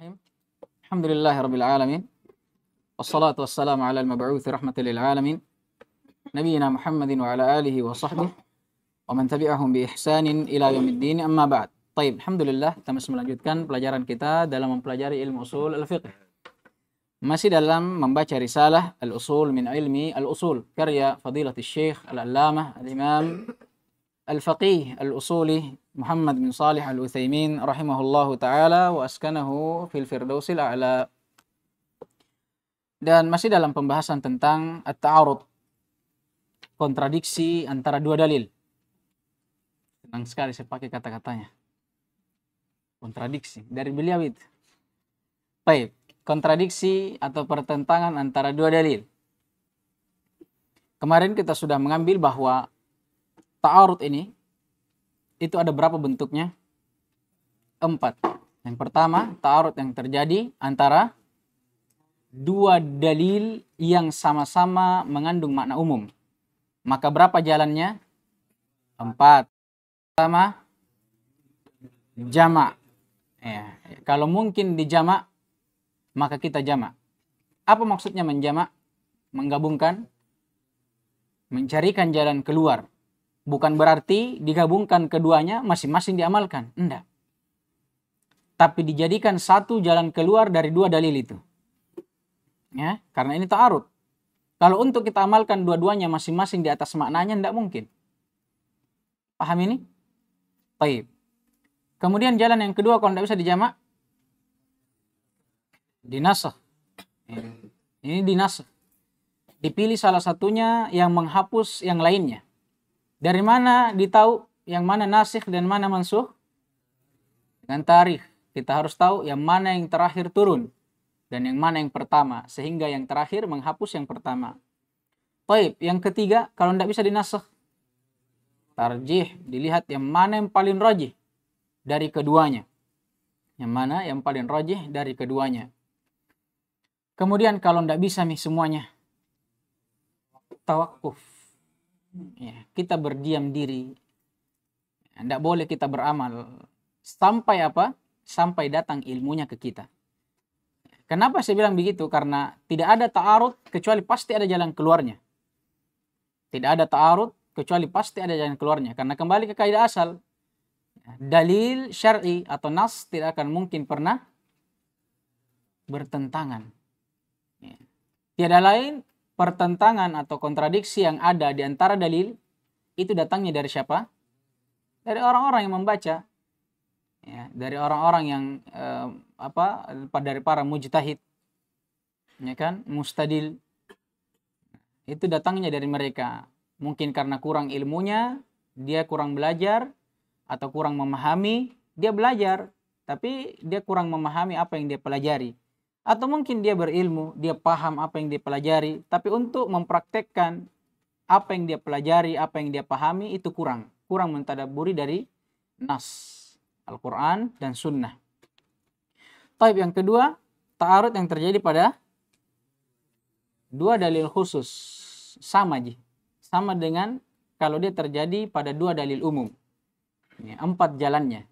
الرحيم الحمد لله رب العالمين والصلاة والسلام على المبعوث رحمة للعالمين نبينا محمد وعلى آله وصحبه ومن tabi'ahum bi ihsanin ila yaumiddin amma ba'd. Baik, alhamdulillah kita masih melanjutkan pelajaran kita dalam mempelajari ilmu usul al-fiqh. Masih dalam membaca risalah Al-Usul min Ilmi Al-Usul karya Fadilatul Syekh Al-Allamah Al-Imam al-faqih al-usuli Muhammad bin Salih al-Uthaymin rahimahullahu taala wa askanahu fil firdausil a'la. Dan masih dalam pembahasan tentang at-ta'arud kontradiksi antara dua dalil. Senang sekali saya pakai kata-katanya. Kontradiksi dari beliau itu. Baik, kontradiksi atau pertentangan antara dua dalil. Kemarin kita sudah mengambil bahwa ta'arud ini itu ada berapa bentuknya? Empat. Yang pertama, ta'arud yang terjadi antara dua dalil yang sama-sama mengandung makna umum. Maka berapa jalannya? Empat. Pertama, jamak. Ya, kalau mungkin di dijamak, maka kita jamak. Apa maksudnya menjamak? Menggabungkan, mencarikan jalan keluar Bukan berarti digabungkan keduanya masing-masing diamalkan. Enggak. Tapi dijadikan satu jalan keluar dari dua dalil itu. Ya, karena ini ta'arud. Kalau untuk kita amalkan dua-duanya masing-masing di atas maknanya tidak mungkin. Paham ini? Baik. Kemudian jalan yang kedua kalau tidak bisa dijamak dinasah. Ini dinasah. Dipilih salah satunya yang menghapus yang lainnya. Dari mana ditahu yang mana nasikh dan mana mansuh? Dengan tarikh. Kita harus tahu yang mana yang terakhir turun dan yang mana yang pertama. Sehingga yang terakhir menghapus yang pertama. Taib, yang ketiga kalau tidak bisa dinasikh. Tarjih, dilihat yang mana yang paling rajih dari keduanya. Yang mana yang paling rajih dari keduanya. Kemudian kalau tidak bisa nih semuanya, tawakuf Hmm. Ya, kita berdiam diri. Tidak boleh kita beramal sampai apa? Sampai datang ilmunya ke kita. Kenapa saya bilang begitu? Karena tidak ada ta'arud kecuali pasti ada jalan keluarnya. Tidak ada ta'arud kecuali pasti ada jalan keluarnya. Karena kembali ke kaidah asal, dalil syar'i atau nas tidak akan mungkin pernah bertentangan. Ya. Tiada lain pertentangan atau kontradiksi yang ada di antara dalil itu datangnya dari siapa? Dari orang-orang yang membaca. Ya, dari orang-orang yang eh, apa dari para mujtahid. Ya kan? Mustadil. Itu datangnya dari mereka. Mungkin karena kurang ilmunya, dia kurang belajar atau kurang memahami, dia belajar tapi dia kurang memahami apa yang dia pelajari. Atau mungkin dia berilmu, dia paham apa yang dia pelajari, tapi untuk mempraktekkan apa yang dia pelajari, apa yang dia pahami itu kurang. Kurang mentadaburi dari nas, Al-Quran, dan sunnah. Taib yang kedua, ta'arud yang terjadi pada dua dalil khusus. Sama ji. Sama dengan kalau dia terjadi pada dua dalil umum. Ini, empat jalannya.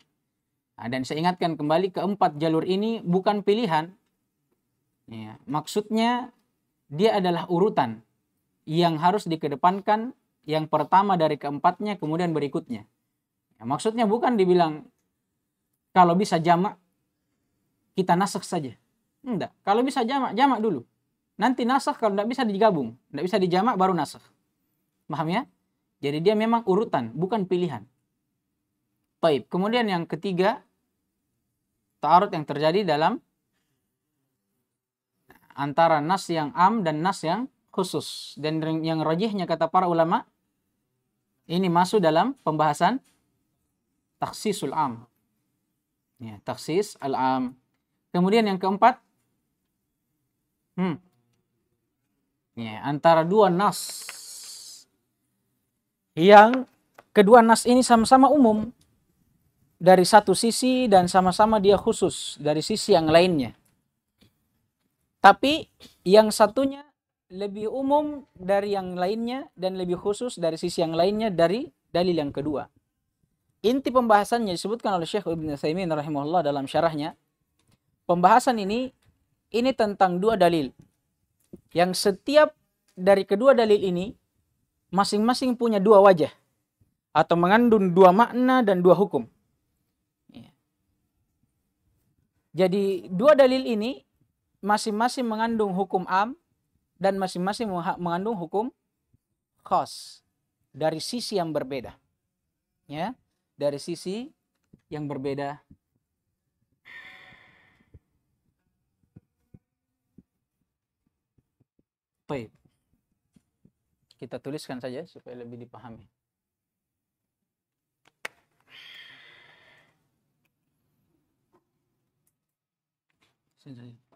Nah, dan saya ingatkan kembali keempat jalur ini bukan pilihan, Ya, maksudnya dia adalah urutan yang harus dikedepankan yang pertama dari keempatnya kemudian berikutnya. Ya, maksudnya bukan dibilang kalau bisa jamak kita nasak saja. Enggak. Kalau bisa jamak, jamak dulu. Nanti nasak kalau tidak bisa digabung. Tidak bisa dijamak baru nasak, Paham ya? Jadi dia memang urutan, bukan pilihan. Taib. Kemudian yang ketiga, ta'arud yang terjadi dalam antara nas yang am dan nas yang khusus. Dan yang rojihnya kata para ulama, ini masuk dalam pembahasan taksisul am. Ya, taksis al-am. Kemudian yang keempat, hmm, ya, antara dua nas yang kedua nas ini sama-sama umum dari satu sisi dan sama-sama dia khusus dari sisi yang lainnya. Tapi yang satunya lebih umum dari yang lainnya dan lebih khusus dari sisi yang lainnya dari dalil yang kedua. Inti pembahasannya disebutkan oleh Syekh Ibn Saimin rahimahullah dalam syarahnya. Pembahasan ini ini tentang dua dalil yang setiap dari kedua dalil ini masing-masing punya dua wajah atau mengandung dua makna dan dua hukum. Iya. Jadi dua dalil ini masing-masing mengandung hukum am dan masing-masing mengandung hukum khos dari sisi yang berbeda. Ya, dari sisi yang berbeda. Baik. Kita tuliskan saja supaya lebih dipahami. Sini saja.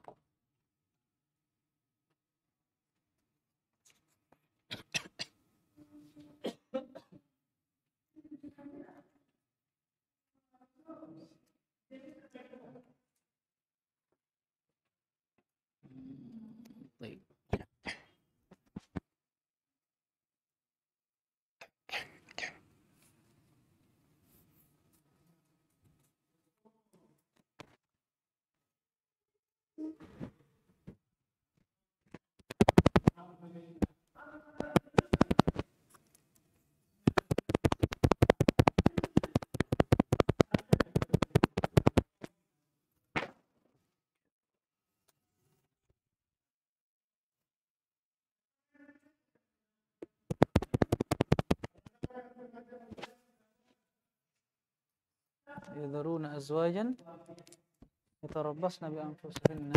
يذرون أزواجا يتربصن بأنفسهن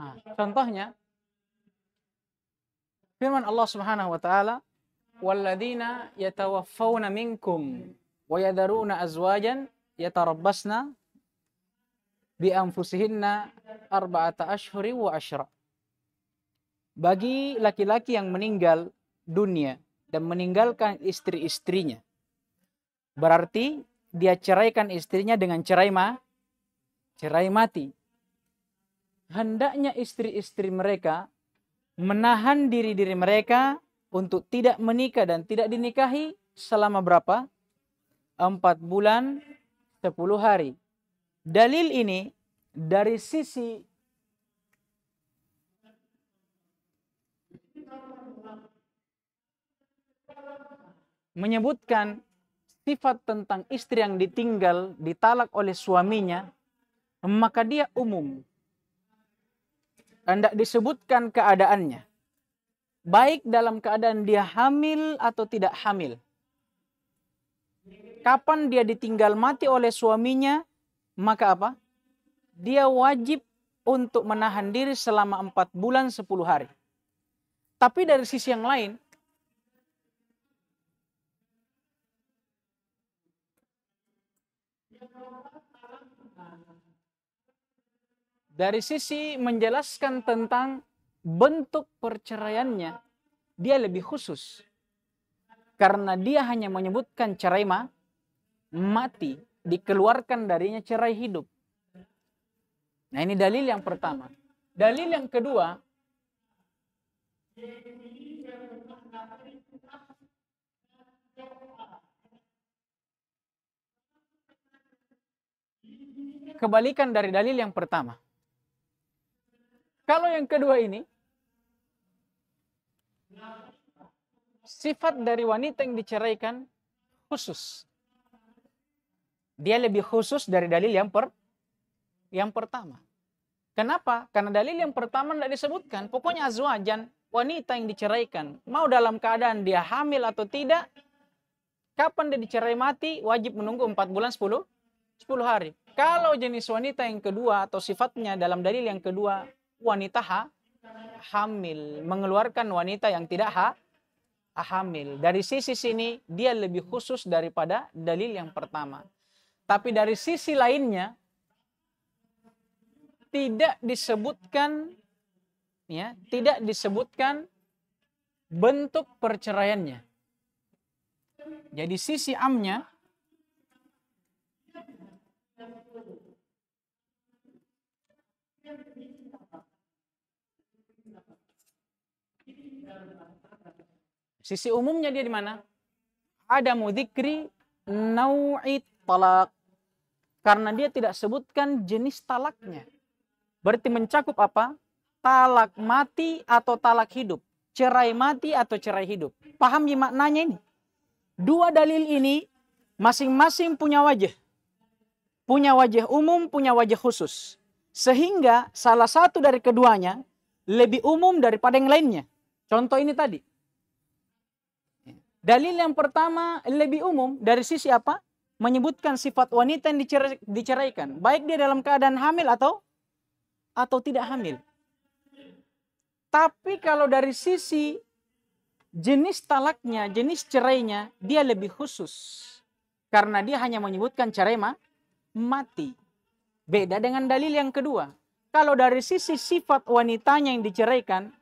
Nah. contohnya firman Allah Subhanahu wa taala walladzina yatawaffawna minkum wa yadharuna azwajan yatarabbasna bi anfusihinna arba'ata ashhuri wa ashra. Bagi laki-laki yang meninggal dunia dan meninggalkan istri-istrinya. Berarti dia ceraikan istrinya dengan cerai ma cerai mati. Hendaknya istri-istri mereka menahan diri-diri mereka untuk tidak menikah dan tidak dinikahi selama berapa? Empat bulan sepuluh hari. Dalil ini dari sisi menyebutkan sifat tentang istri yang ditinggal, ditalak oleh suaminya, maka dia umum. Tidak disebutkan keadaannya. Baik dalam keadaan dia hamil atau tidak hamil. Kapan dia ditinggal mati oleh suaminya, maka apa? Dia wajib untuk menahan diri selama 4 bulan 10 hari. Tapi dari sisi yang lain, dari sisi menjelaskan tentang bentuk perceraiannya, dia lebih khusus. Karena dia hanya menyebutkan cerai ma, mati dikeluarkan darinya cerai hidup. Nah, ini dalil yang pertama. Dalil yang kedua kebalikan dari dalil yang pertama. Kalau yang kedua ini sifat dari wanita yang diceraikan khusus dia lebih khusus dari dalil yang per yang pertama. Kenapa? Karena dalil yang pertama tidak disebutkan. Pokoknya azwajan, wanita yang diceraikan, mau dalam keadaan dia hamil atau tidak, kapan dia dicerai mati, wajib menunggu 4 bulan 10 10 hari. Kalau jenis wanita yang kedua atau sifatnya dalam dalil yang kedua, wanita ha, hamil, mengeluarkan wanita yang tidak ha, hamil. Dari sisi sini dia lebih khusus daripada dalil yang pertama. Tapi dari sisi lainnya tidak disebutkan ya, tidak disebutkan bentuk perceraiannya. Jadi sisi amnya Sisi umumnya dia di mana? Ada mudikri nau'i talak. Karena dia tidak sebutkan jenis talaknya. Berarti mencakup apa? Talak mati atau talak hidup. Cerai mati atau cerai hidup. Paham ya maknanya ini? Dua dalil ini masing-masing punya wajah. Punya wajah umum, punya wajah khusus. Sehingga salah satu dari keduanya lebih umum daripada yang lainnya. Contoh ini tadi. Dalil yang pertama lebih umum dari sisi apa? menyebutkan sifat wanita yang diceraikan, baik dia dalam keadaan hamil atau atau tidak hamil. Tapi kalau dari sisi jenis talaknya, jenis cerainya, dia lebih khusus. Karena dia hanya menyebutkan cerai ma, mati. Beda dengan dalil yang kedua. Kalau dari sisi sifat wanitanya yang diceraikan,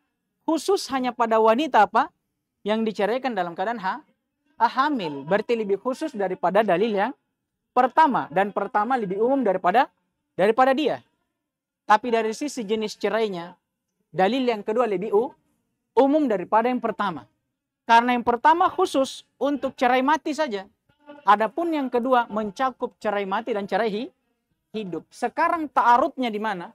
khusus hanya pada wanita apa? Yang diceraikan dalam keadaan ha, Ahamil, ah, berarti lebih khusus daripada dalil yang pertama dan pertama lebih umum daripada daripada dia. Tapi dari sisi jenis cerainya dalil yang kedua lebih umum daripada yang pertama. Karena yang pertama khusus untuk cerai mati saja. Adapun yang kedua mencakup cerai mati dan cerai hi, hidup. Sekarang taarutnya di mana?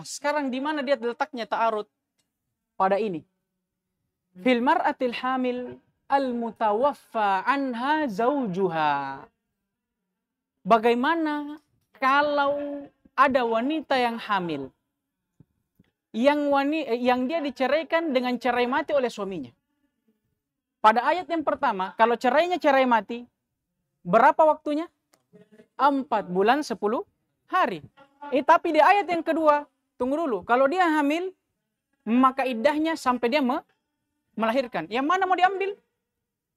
Nah, sekarang di mana dia letaknya ta'arud? Pada ini. Fil mar'atil hamil al mutawaffa anha zaujuha bagaimana kalau ada wanita yang hamil yang wanita yang dia diceraikan dengan cerai mati oleh suaminya. Pada ayat yang pertama, kalau cerainya cerai mati, berapa waktunya? Empat bulan sepuluh hari. Eh, tapi di ayat yang kedua, tunggu dulu. Kalau dia hamil, maka idahnya sampai dia me melahirkan. Yang mana mau diambil?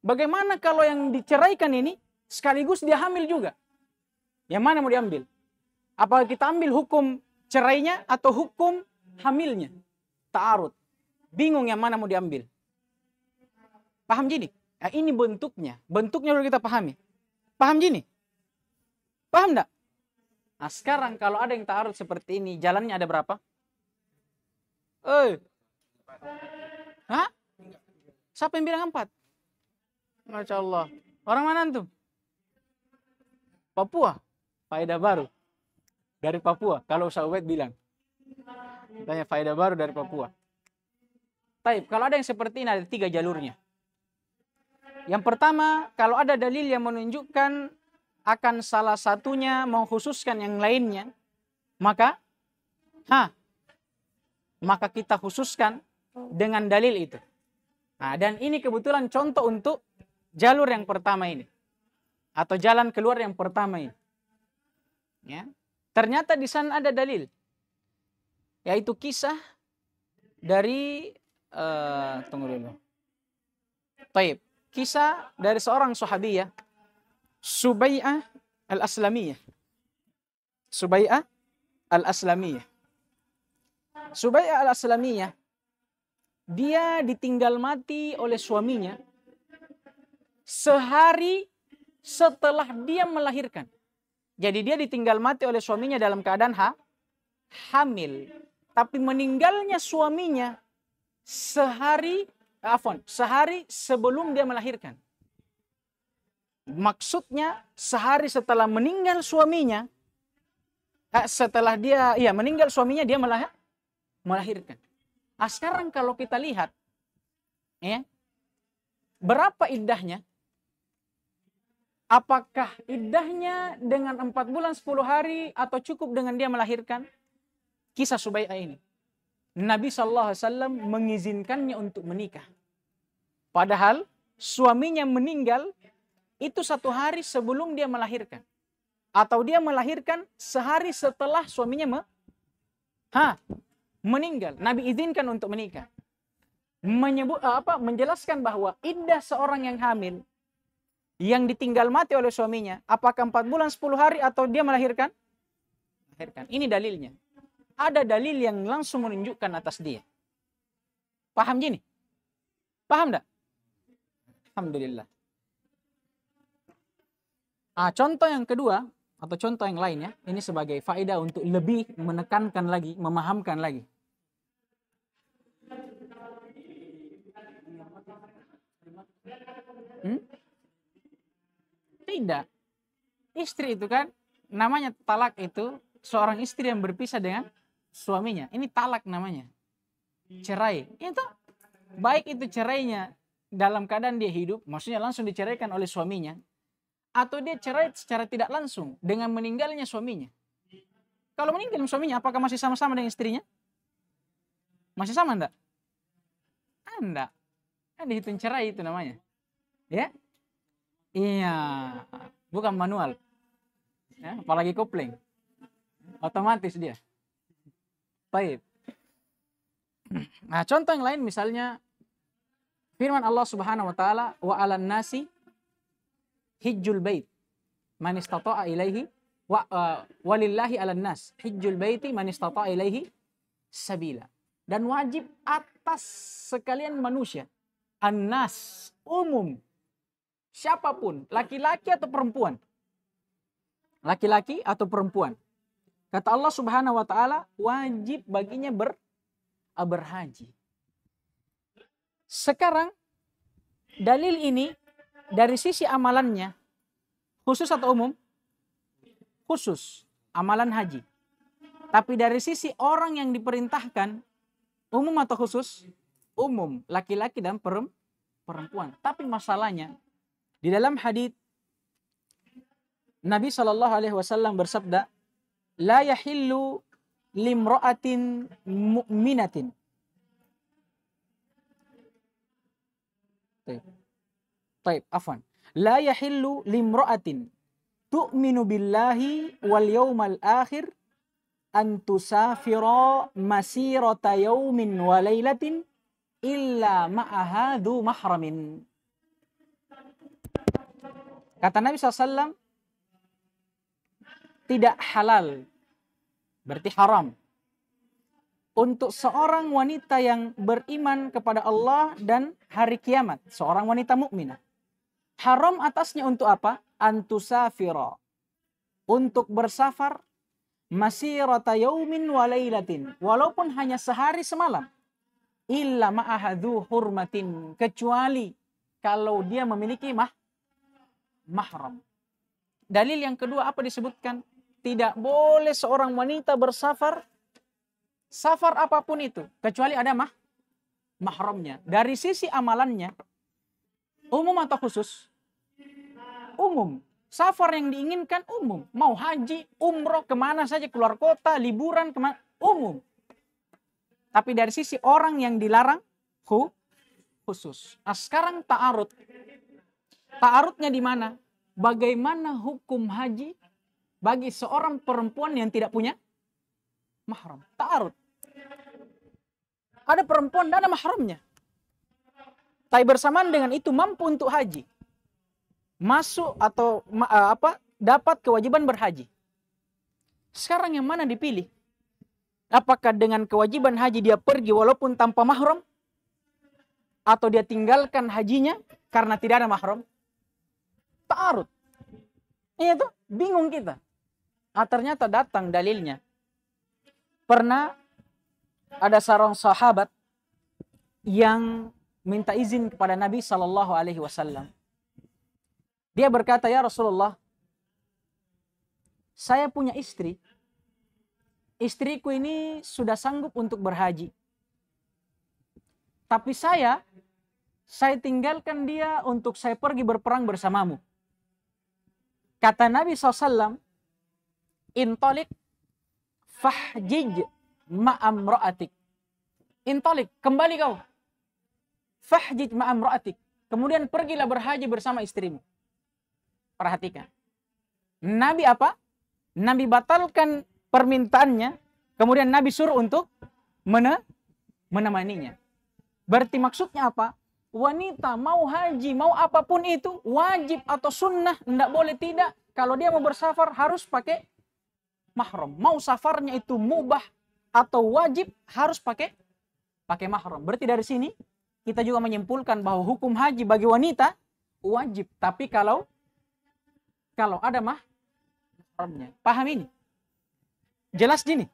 Bagaimana kalau yang diceraikan ini sekaligus dia hamil juga? Yang mana mau diambil? Apakah kita ambil hukum cerainya atau hukum hamilnya? Ta'arud. Bingung yang mana mau diambil. Paham gini? Ya, ini bentuknya. Bentuknya udah kita pahami. Paham gini? Paham enggak? Nah sekarang kalau ada yang ta'arud seperti ini, jalannya ada berapa? Eh. Hah? Siapa yang bilang empat? Masya Allah. Orang mana tuh? Papua? faedah baru dari Papua. Kalau Ustaz Ubaid bilang. Tanya faedah baru dari Papua. Taib, kalau ada yang seperti ini ada tiga jalurnya. Yang pertama, kalau ada dalil yang menunjukkan akan salah satunya mengkhususkan yang lainnya, maka ha maka kita khususkan dengan dalil itu. Nah, dan ini kebetulan contoh untuk jalur yang pertama ini atau jalan keluar yang pertama ini. Ya. Ternyata di sana ada dalil. Yaitu kisah dari uh, tunggu dulu. Taib. Kisah dari seorang sahabiyah Subai'ah Al-Aslamiyah. Subai'ah Al-Aslamiyah. Subai'ah Al-Aslamiyah dia ditinggal mati oleh suaminya sehari setelah dia melahirkan. Jadi dia ditinggal mati oleh suaminya dalam keadaan ha, hamil. Tapi meninggalnya suaminya sehari, afon, sehari sebelum dia melahirkan. Maksudnya sehari setelah meninggal suaminya, setelah dia, ya meninggal suaminya dia melahir, melahirkan. Nah, sekarang kalau kita lihat, ya, berapa indahnya apakah iddahnya dengan 4 bulan 10 hari atau cukup dengan dia melahirkan? Kisah Subai'ah ini. Nabi SAW mengizinkannya untuk menikah. Padahal suaminya meninggal itu satu hari sebelum dia melahirkan. Atau dia melahirkan sehari setelah suaminya me ha, meninggal. Nabi izinkan untuk menikah. Menyebut apa menjelaskan bahwa iddah seorang yang hamil yang ditinggal mati oleh suaminya, apakah 4 bulan 10 hari atau dia melahirkan? Melahirkan. Ini dalilnya. Ada dalil yang langsung menunjukkan atas dia. Paham gini? Paham dah? Alhamdulillah. Ah, contoh yang kedua atau contoh yang lainnya, ini sebagai faedah untuk lebih menekankan lagi, memahamkan lagi. Hmm? Tidak. Istri itu kan namanya talak itu seorang istri yang berpisah dengan suaminya. Ini talak namanya. Cerai. Itu baik itu cerainya dalam keadaan dia hidup, maksudnya langsung diceraikan oleh suaminya atau dia cerai secara tidak langsung dengan meninggalnya suaminya. Kalau meninggal suaminya apakah masih sama-sama dengan istrinya? Masih sama enggak? Anda. Kan dihitung cerai itu namanya. Ya? Iya, bukan manual. Ya, apalagi kopling. Otomatis dia. Baik. Nah, contoh yang lain misalnya firman Allah Subhanahu wa taala wa 'alan nasi hijjul bait man istata'a ilaihi wa uh, walillahi 'alan nas hijjul baiti man istata'a ilaihi sabila. Dan wajib atas sekalian manusia. Anas umum siapapun, laki-laki atau perempuan. Laki-laki atau perempuan. Kata Allah Subhanahu wa taala, wajib baginya ber berhaji. Sekarang dalil ini dari sisi amalannya khusus atau umum? Khusus, amalan haji. Tapi dari sisi orang yang diperintahkan umum atau khusus? Umum, laki-laki dan perempuan. Tapi masalahnya di dalam hadis Nabi Shallallahu Alaihi Wasallam bersabda, لا يحل limroatin مؤمنة طيب Taib, afwan. La yahillu limroatin tu'minu billahi wal yawmal akhir an tusafira Kata Nabi SAW, tidak halal, berarti haram. Untuk seorang wanita yang beriman kepada Allah dan hari kiamat, seorang wanita mukminah. Haram atasnya untuk apa? Antusafiro, Untuk bersafar masih rata yaumin walailatin. Walaupun hanya sehari semalam. Illa ma'ahadhu hurmatin. Kecuali kalau dia memiliki mah mahram. Dalil yang kedua apa disebutkan? Tidak boleh seorang wanita bersafar safar apapun itu kecuali ada mah mahramnya. Dari sisi amalannya umum atau khusus? Umum. Safar yang diinginkan umum. Mau haji, umroh, kemana saja, keluar kota, liburan, kemana, umum. Tapi dari sisi orang yang dilarang, khusus. Nah sekarang ta'arud Ta'arudnya di mana? Bagaimana hukum haji bagi seorang perempuan yang tidak punya mahram? Ta'arud. Ada perempuan dan ada mahramnya. Tapi bersamaan dengan itu mampu untuk haji. Masuk atau eh, apa dapat kewajiban berhaji. Sekarang yang mana dipilih? Apakah dengan kewajiban haji dia pergi walaupun tanpa mahram? Atau dia tinggalkan hajinya karena tidak ada mahram? Ta'arud. Iya tuh, bingung kita. Ah ternyata datang dalilnya. Pernah ada seorang sahabat yang minta izin kepada Nabi Shallallahu Alaihi Wasallam. Dia berkata, ya Rasulullah, saya punya istri. Istriku ini sudah sanggup untuk berhaji. Tapi saya, saya tinggalkan dia untuk saya pergi berperang bersamamu. Kata Nabi SAW, intolik fahjij ma'amra'atik. Intolik, kembali kau. Fahjij ma'amra'atik. Kemudian pergilah berhaji bersama istrimu. Perhatikan. Nabi apa? Nabi batalkan permintaannya. Kemudian Nabi suruh untuk mene menemaninya. Berarti maksudnya apa? wanita mau haji, mau apapun itu, wajib atau sunnah, tidak boleh tidak. Kalau dia mau bersafar harus pakai mahram. Mau safarnya itu mubah atau wajib harus pakai pakai mahram. Berarti dari sini kita juga menyimpulkan bahwa hukum haji bagi wanita wajib. Tapi kalau kalau ada mah mahramnya. Paham ini? Jelas gini?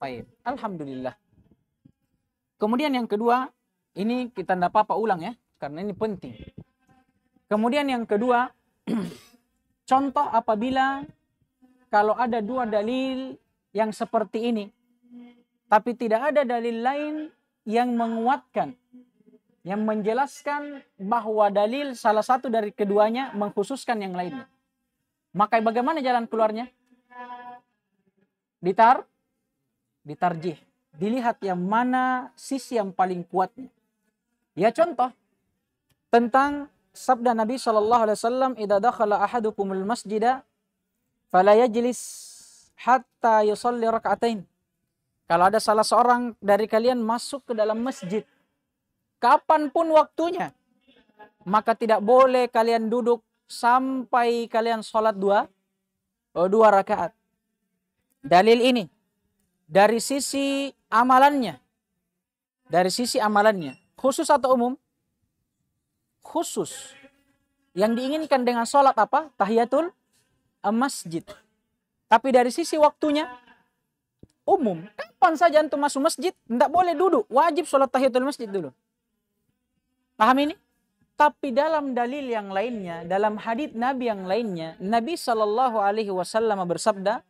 Baik. Alhamdulillah. Kemudian yang kedua, ini kita tidak apa-apa ulang ya, karena ini penting. Kemudian yang kedua, contoh apabila kalau ada dua dalil yang seperti ini, tapi tidak ada dalil lain yang menguatkan, yang menjelaskan bahwa dalil salah satu dari keduanya mengkhususkan yang lainnya. Maka bagaimana jalan keluarnya? Ditar, ditarjih, dilihat yang mana sisi yang paling kuatnya. Ya contoh tentang sabda Nabi Shallallahu Alaihi Wasallam, "Ida dakhala al masjidah, fala yajlis hatta yusalli rakaatain." Kalau ada salah seorang dari kalian masuk ke dalam masjid, kapanpun waktunya, maka tidak boleh kalian duduk sampai kalian sholat dua, eh, dua rakaat. Dalil ini dari sisi amalannya, dari sisi amalannya, Khusus atau umum? Khusus. Yang diinginkan dengan sholat apa? Tahiyatul masjid. Tapi dari sisi waktunya, umum. Kapan saja untuk masuk masjid, tidak boleh duduk. Wajib sholat tahiyatul masjid dulu. Paham ini? Tapi dalam dalil yang lainnya, dalam hadis Nabi yang lainnya, Nabi Shallallahu Alaihi Wasallam bersabda,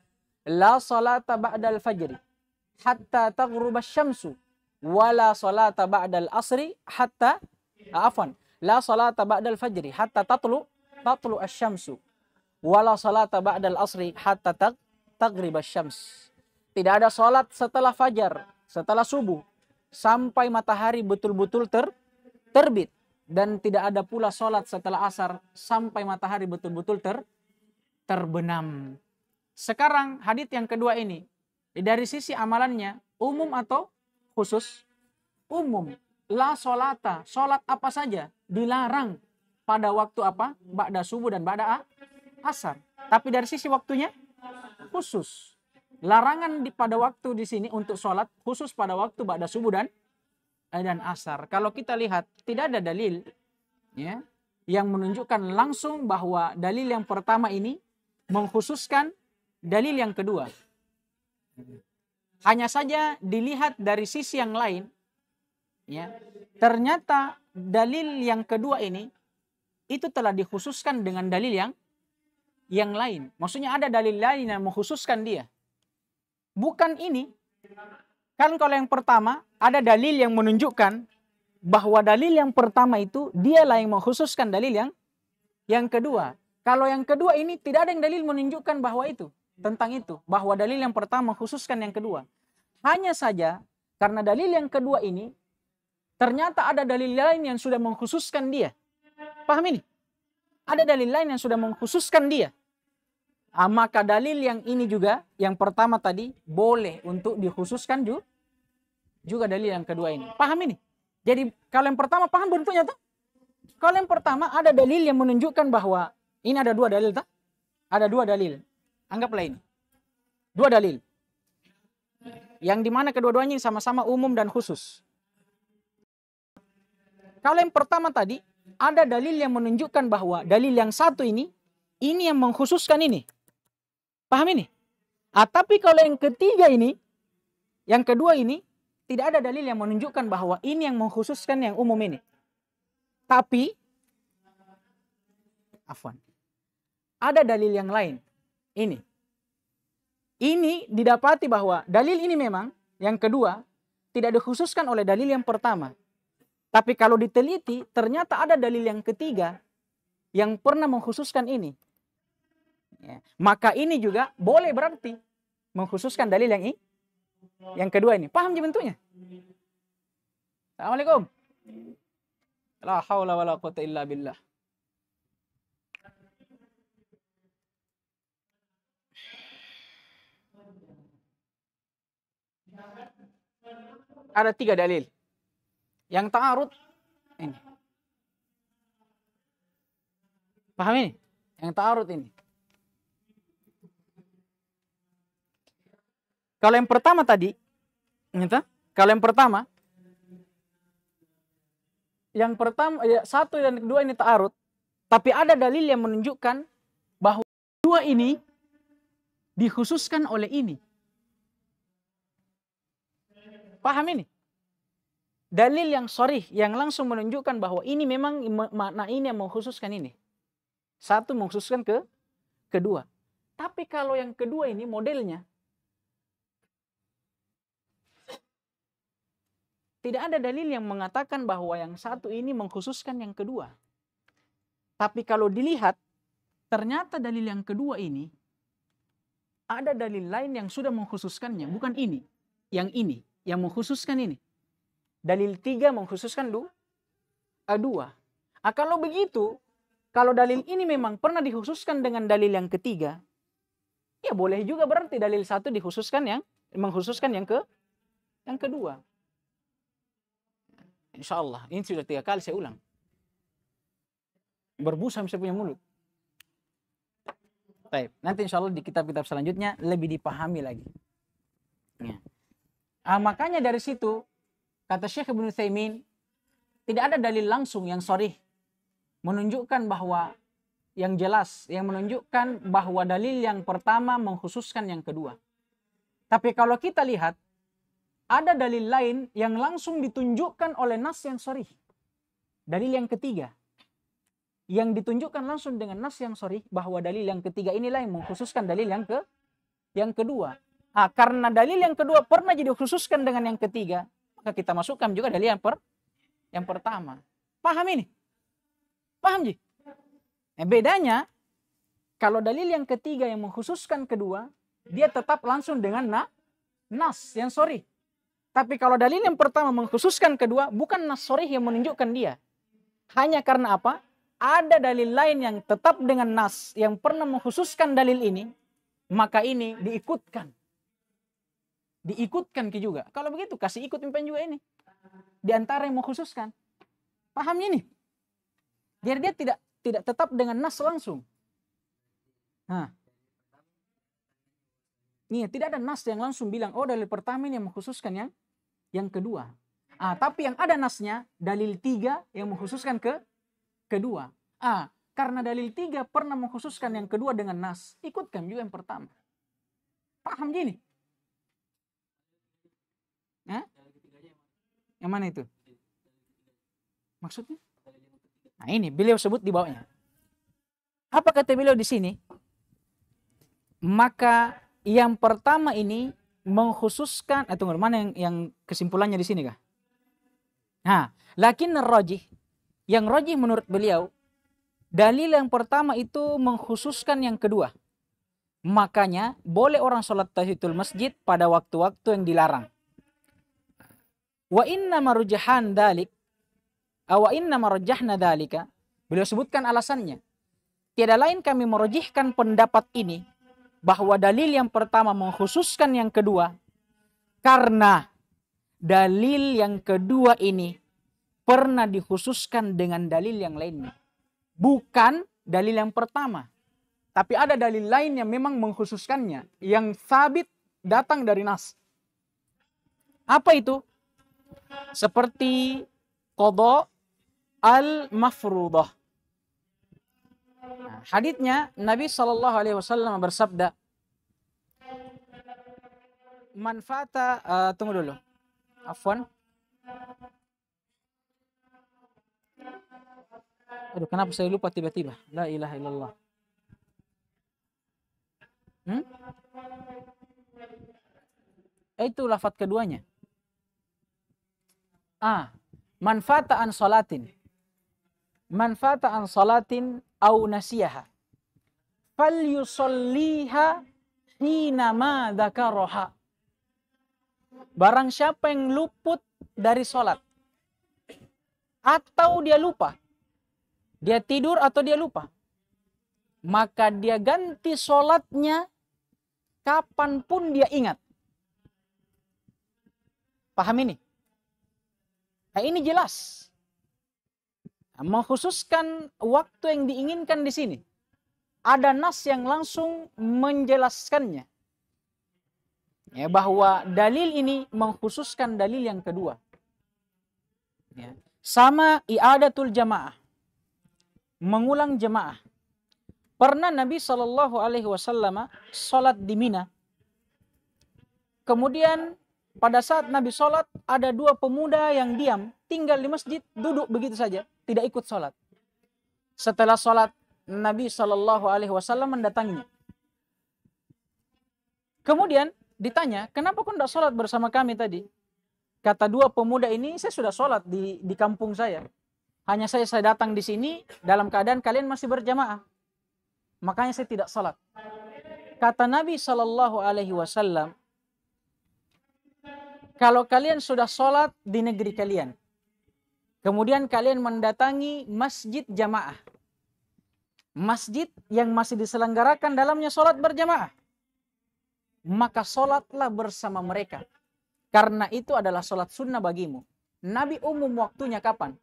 "La salata ba'dal fajri hatta taghruba syamsu wala salata ba'dal asri hatta ah, afwan la salata ba'dal fajri hatta tatlu tatlu asy-syamsu wala salata ba'dal asri hatta tag, tagrib asy-syams tidak ada salat setelah fajar setelah subuh sampai matahari betul-betul ter terbit dan tidak ada pula salat setelah asar sampai matahari betul-betul ter terbenam sekarang hadis yang kedua ini dari sisi amalannya umum atau khusus umum la solata solat apa saja dilarang pada waktu apa ba'da subuh dan ba'da asar tapi dari sisi waktunya khusus larangan di, pada waktu di sini untuk solat khusus pada waktu ba'da subuh dan eh, dan asar kalau kita lihat tidak ada dalil ya yang menunjukkan langsung bahwa dalil yang pertama ini mengkhususkan dalil yang kedua hanya saja dilihat dari sisi yang lain, ya ternyata dalil yang kedua ini itu telah dikhususkan dengan dalil yang yang lain. Maksudnya ada dalil lain yang mengkhususkan dia. Bukan ini. Kan kalau yang pertama ada dalil yang menunjukkan bahwa dalil yang pertama itu dialah yang mengkhususkan dalil yang yang kedua. Kalau yang kedua ini tidak ada yang dalil menunjukkan bahwa itu tentang itu bahwa dalil yang pertama khususkan yang kedua. Hanya saja karena dalil yang kedua ini ternyata ada dalil lain yang sudah mengkhususkan dia. Paham ini? Ada dalil lain yang sudah mengkhususkan dia. Ah, maka dalil yang ini juga yang pertama tadi boleh untuk dikhususkan juga juga dalil yang kedua ini. Paham ini? Jadi kalau yang pertama paham bentuknya tuh? Kalau yang pertama ada dalil yang menunjukkan bahwa ini ada dua dalil tak? Ada dua dalil. Anggaplah ini. Dua dalil yang dimana kedua-duanya sama-sama umum dan khusus. Kalau yang pertama tadi, ada dalil yang menunjukkan bahwa dalil yang satu ini, ini yang mengkhususkan ini. Paham ini? Ah, tapi kalau yang ketiga ini, yang kedua ini, tidak ada dalil yang menunjukkan bahwa ini yang mengkhususkan yang umum ini. Tapi, afwan, ada dalil yang lain. Ini, ini didapati bahwa dalil ini memang yang kedua tidak dikhususkan oleh dalil yang pertama. Tapi kalau diteliti ternyata ada dalil yang ketiga yang pernah mengkhususkan ini. Ya, maka ini juga boleh berarti mengkhususkan dalil yang ini. Yang kedua ini. Paham bentuknya? Assalamualaikum. La haula la quwata illa billah. ada tiga dalil. Yang ta'arud ini. Paham ini? Yang ta'arud ini. Kalau yang pertama tadi, minta, gitu, kalau yang pertama, yang pertama ya, satu dan kedua ini ta'arud, tapi ada dalil yang menunjukkan bahwa dua ini dikhususkan oleh ini. Paham ini? Dalil yang sorry, yang langsung menunjukkan bahwa ini memang makna ini yang mengkhususkan ini. Satu mengkhususkan ke kedua. Tapi kalau yang kedua ini modelnya tidak ada dalil yang mengatakan bahwa yang satu ini mengkhususkan yang kedua. Tapi kalau dilihat ternyata dalil yang kedua ini ada dalil lain yang sudah mengkhususkannya, bukan ini, yang ini yang mengkhususkan ini. Dalil tiga mengkhususkan eh, dua. dua. Ah, kalau begitu, kalau dalil ini memang pernah dikhususkan dengan dalil yang ketiga, ya boleh juga berarti dalil satu dikhususkan yang mengkhususkan yang ke yang kedua. Insya Allah, ini sudah tiga kali saya ulang. Berbusa saya punya mulut. Baik, nanti insya Allah di kitab-kitab selanjutnya lebih dipahami lagi. Ya. Ah makanya dari situ kata Syekh Ibnu Taimin tidak ada dalil langsung yang sorih menunjukkan bahwa yang jelas yang menunjukkan bahwa dalil yang pertama mengkhususkan yang kedua. Tapi kalau kita lihat ada dalil lain yang langsung ditunjukkan oleh nas yang sorih. Dalil yang ketiga yang ditunjukkan langsung dengan nas yang sorih bahwa dalil yang ketiga inilah yang mengkhususkan dalil yang ke yang kedua Nah, karena dalil yang kedua pernah jadi khususkan dengan yang ketiga, maka kita masukkan juga dalil yang per yang pertama. Paham ini? Paham sih. Nah, bedanya kalau dalil yang ketiga yang mengkhususkan kedua, dia tetap langsung dengan na, nas yang sorry. Tapi kalau dalil yang pertama mengkhususkan kedua, bukan nas sorry yang menunjukkan dia. Hanya karena apa? Ada dalil lain yang tetap dengan nas yang pernah mengkhususkan dalil ini, maka ini diikutkan diikutkan ke juga. Kalau begitu kasih ikut impian juga ini. Di antara yang mau khususkan. paham ini Biar dia tidak tidak tetap dengan nas langsung. Nah. Nih, tidak ada nas yang langsung bilang, oh dalil pertama ini yang mengkhususkan yang yang kedua. Ah, tapi yang ada nasnya dalil tiga yang mengkhususkan ke kedua. Ah, karena dalil tiga pernah mengkhususkan yang kedua dengan nas, ikutkan juga yang pertama. Paham gini? Yang mana itu? Maksudnya? Nah ini beliau sebut di bawahnya. Apa kata beliau di sini? Maka yang pertama ini mengkhususkan eh, mana yang yang kesimpulannya di sini kah? Nah, lakin rojih yang rojih menurut beliau dalil yang pertama itu mengkhususkan yang kedua. Makanya boleh orang sholat tahiyatul masjid pada waktu-waktu yang dilarang. Wa inna marujahan dalik. awa inna marujahna dalika. Beliau sebutkan alasannya. Tiada lain kami merujihkan pendapat ini bahwa dalil yang pertama mengkhususkan yang kedua karena dalil yang kedua ini pernah dikhususkan dengan dalil yang lainnya. Bukan dalil yang pertama. Tapi ada dalil lain yang memang mengkhususkannya. Yang sabit datang dari nas. Apa itu? seperti kodo al mafrubah Nah, haditnya Nabi Shallallahu alaihi wasallam bersabda manfaat uh, eh, tunggu dulu. Afwan. Aduh, kenapa saya lupa tiba-tiba? La ilaha illallah. Hmm? Eh, itu lafat keduanya. A. Manfata an salatin. Manfata an salatin au nasiyaha. Fal yusalliha ma dzakaraha. Barang siapa yang luput dari salat atau dia lupa, dia tidur atau dia lupa, maka dia ganti sholatnya kapanpun dia ingat. Paham ini? Nah ini jelas. Nah, mengkhususkan waktu yang diinginkan di sini. Ada nas yang langsung menjelaskannya. Ya, bahwa dalil ini mengkhususkan dalil yang kedua. Ya. Sama i'adatul jamaah. Mengulang jamaah. Pernah Nabi Shallallahu Alaihi Wasallam sholat di Mina. Kemudian pada saat Nabi sholat, ada dua pemuda yang diam, tinggal di masjid, duduk begitu saja, tidak ikut sholat. Setelah sholat, Nabi Shallallahu Alaihi Wasallam mendatanginya. Kemudian ditanya, kenapa kau tidak sholat bersama kami tadi? Kata dua pemuda ini, saya sudah sholat di, di kampung saya. Hanya saya, saya datang di sini dalam keadaan kalian masih berjamaah. Makanya saya tidak sholat. Kata Nabi Shallallahu Alaihi Wasallam, kalau kalian sudah sholat di negeri kalian, kemudian kalian mendatangi masjid jamaah. Masjid yang masih diselenggarakan dalamnya sholat berjamaah. Maka sholatlah bersama mereka. Karena itu adalah sholat sunnah bagimu. Nabi umum waktunya kapan?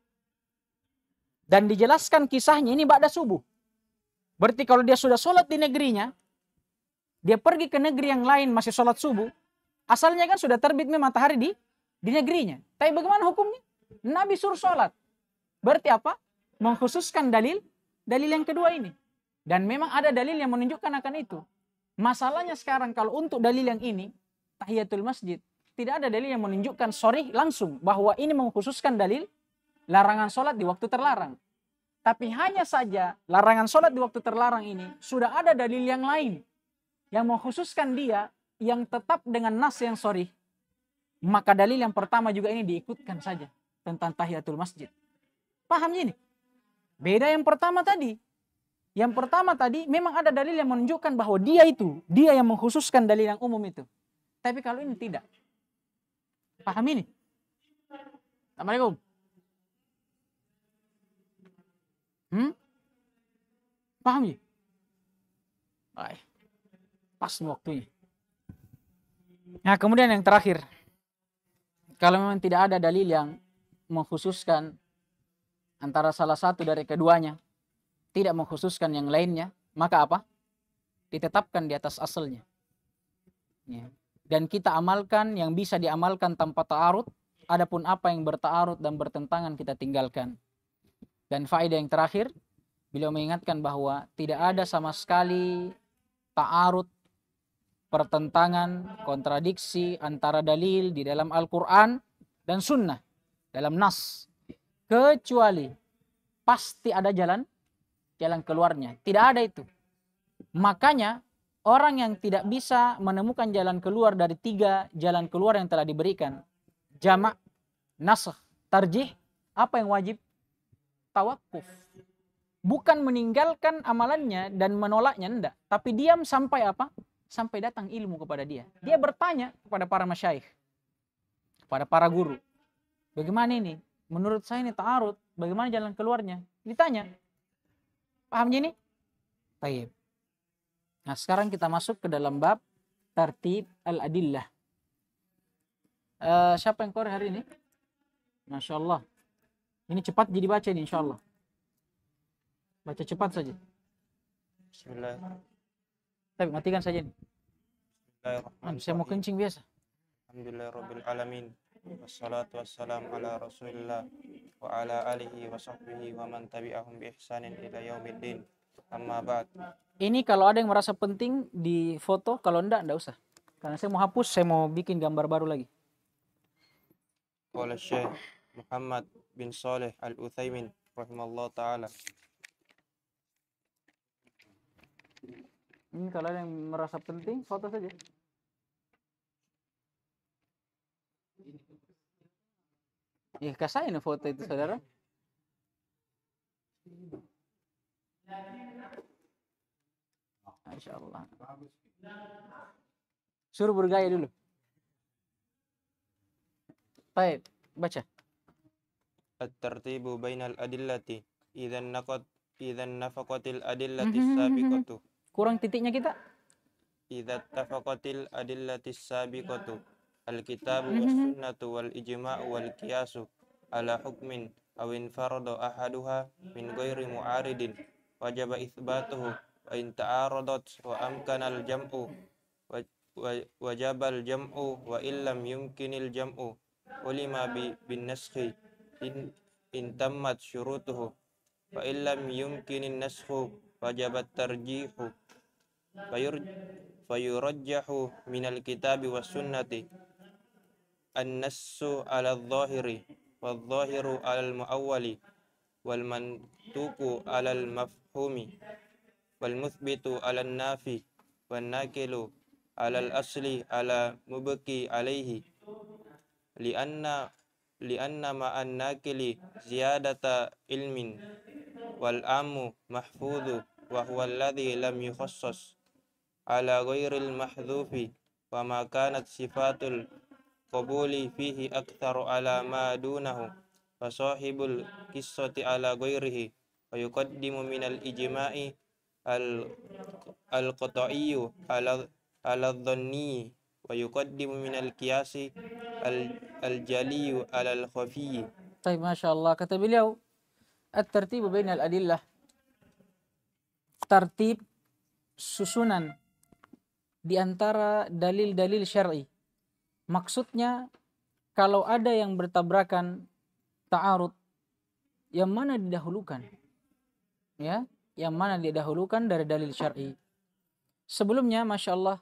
Dan dijelaskan kisahnya ini ba'da subuh. Berarti kalau dia sudah sholat di negerinya, dia pergi ke negeri yang lain masih sholat subuh, Asalnya kan sudah terbitnya matahari di di negerinya. Tapi bagaimana hukumnya? Nabi suruh sholat. Berarti apa? Mengkhususkan dalil dalil yang kedua ini. Dan memang ada dalil yang menunjukkan akan itu. Masalahnya sekarang kalau untuk dalil yang ini, tahiyatul masjid, tidak ada dalil yang menunjukkan sorry langsung bahwa ini mengkhususkan dalil larangan sholat di waktu terlarang. Tapi hanya saja larangan sholat di waktu terlarang ini sudah ada dalil yang lain yang mengkhususkan dia yang tetap dengan nas yang sorry, maka dalil yang pertama juga ini diikutkan saja tentang tahiyatul masjid. Paham ini? Beda yang pertama tadi. Yang pertama tadi memang ada dalil yang menunjukkan bahwa dia itu, dia yang mengkhususkan dalil yang umum itu. Tapi kalau ini tidak. Paham ini? Assalamualaikum. Hmm? Paham ya? Baik. Pas waktunya. Nah, kemudian yang terakhir. Kalau memang tidak ada dalil yang mengkhususkan antara salah satu dari keduanya, tidak mengkhususkan yang lainnya, maka apa? Ditetapkan di atas asalnya. Ya. Dan kita amalkan yang bisa diamalkan tanpa ta'arud, adapun apa yang berta'arud dan bertentangan kita tinggalkan. Dan faedah yang terakhir, beliau mengingatkan bahwa tidak ada sama sekali ta'arud pertentangan, kontradiksi antara dalil di dalam Al-Quran dan Sunnah, dalam Nas. Kecuali pasti ada jalan jalan keluarnya. Tidak ada itu. Makanya orang yang tidak bisa menemukan jalan keluar dari tiga jalan keluar yang telah diberikan. Jamak, nasah tarjih. Apa yang wajib? Tawakuf. Bukan meninggalkan amalannya dan menolaknya, enggak. Tapi diam sampai apa? sampai datang ilmu kepada dia. Dia bertanya kepada para masyaih, kepada para guru. Bagaimana ini? Menurut saya ini ta'arud, bagaimana jalan keluarnya? Ditanya. Paham ini? Baik. Nah sekarang kita masuk ke dalam bab tertib al-adillah. Uh, siapa yang korek hari ini? Masya Allah. Ini cepat jadi baca ini insya Allah. Baca cepat saja. Bismillah. Tapi matikan saja nih. Saya mau kencing biasa. Alhamdulillahirrabbilalamin. Wassalatu wassalamu ala rasulillah wa ala alihi wa sahbihi wa man tabi'ahum bi ihsanin ila yaumiddin. Amma ba'd. Ini kalau ada yang merasa penting di foto, kalau enggak, enggak usah. Karena saya mau hapus, saya mau bikin gambar baru lagi. Qala Syekh Muhammad bin Saleh Al-Utsaimin rahimallahu taala ini kalian yang merasa penting foto saja ya kasih ini foto itu saudara Masya Allah suruh bergaya dulu baik baca الترتيب بين الأدلة إذا نقد إذا نفقت الأدلة السابقة kurang titiknya kita idza tafaqatil adillatis sabiqatu alkitabu mhm. was wal ijma'u wal qiyasu ala hukmin aw infarada ahaduha min ghairi mu'aridin wajaba itsbatuhu wa in ta'aradat wa amkana al jam'u wajaba al jam'u wa illam yumkinil jam'u ulima bi bin naskhi in, in tammat syurutuhu wa illam yumkinin naskhu وجب الترجيح فيرجح من الكتاب والسنة النس على الظاهر والظاهر على المؤول والمنطوق على المفهوم والمثبت على النافي والناكل على الأصل على مبكي عليه لأن لأن مع الناكل زيادة علم والعام محفوظ وهو الذي لم يخصص على غير المحذوف وما كانت صفات القبول فيه أكثر على ما دونه فصاحب القصة على غيره ويقدم من الإجماع القطعي على الظني ويقدم من القياس الجلي على الخفي طيب ما شاء الله كتب اليوم at-tartibu bainal adillah tartib susunan di antara dalil-dalil syar'i. Maksudnya kalau ada yang bertabrakan ta'arud yang mana didahulukan? Ya, yang mana didahulukan dari dalil syar'i. Sebelumnya Masya Allah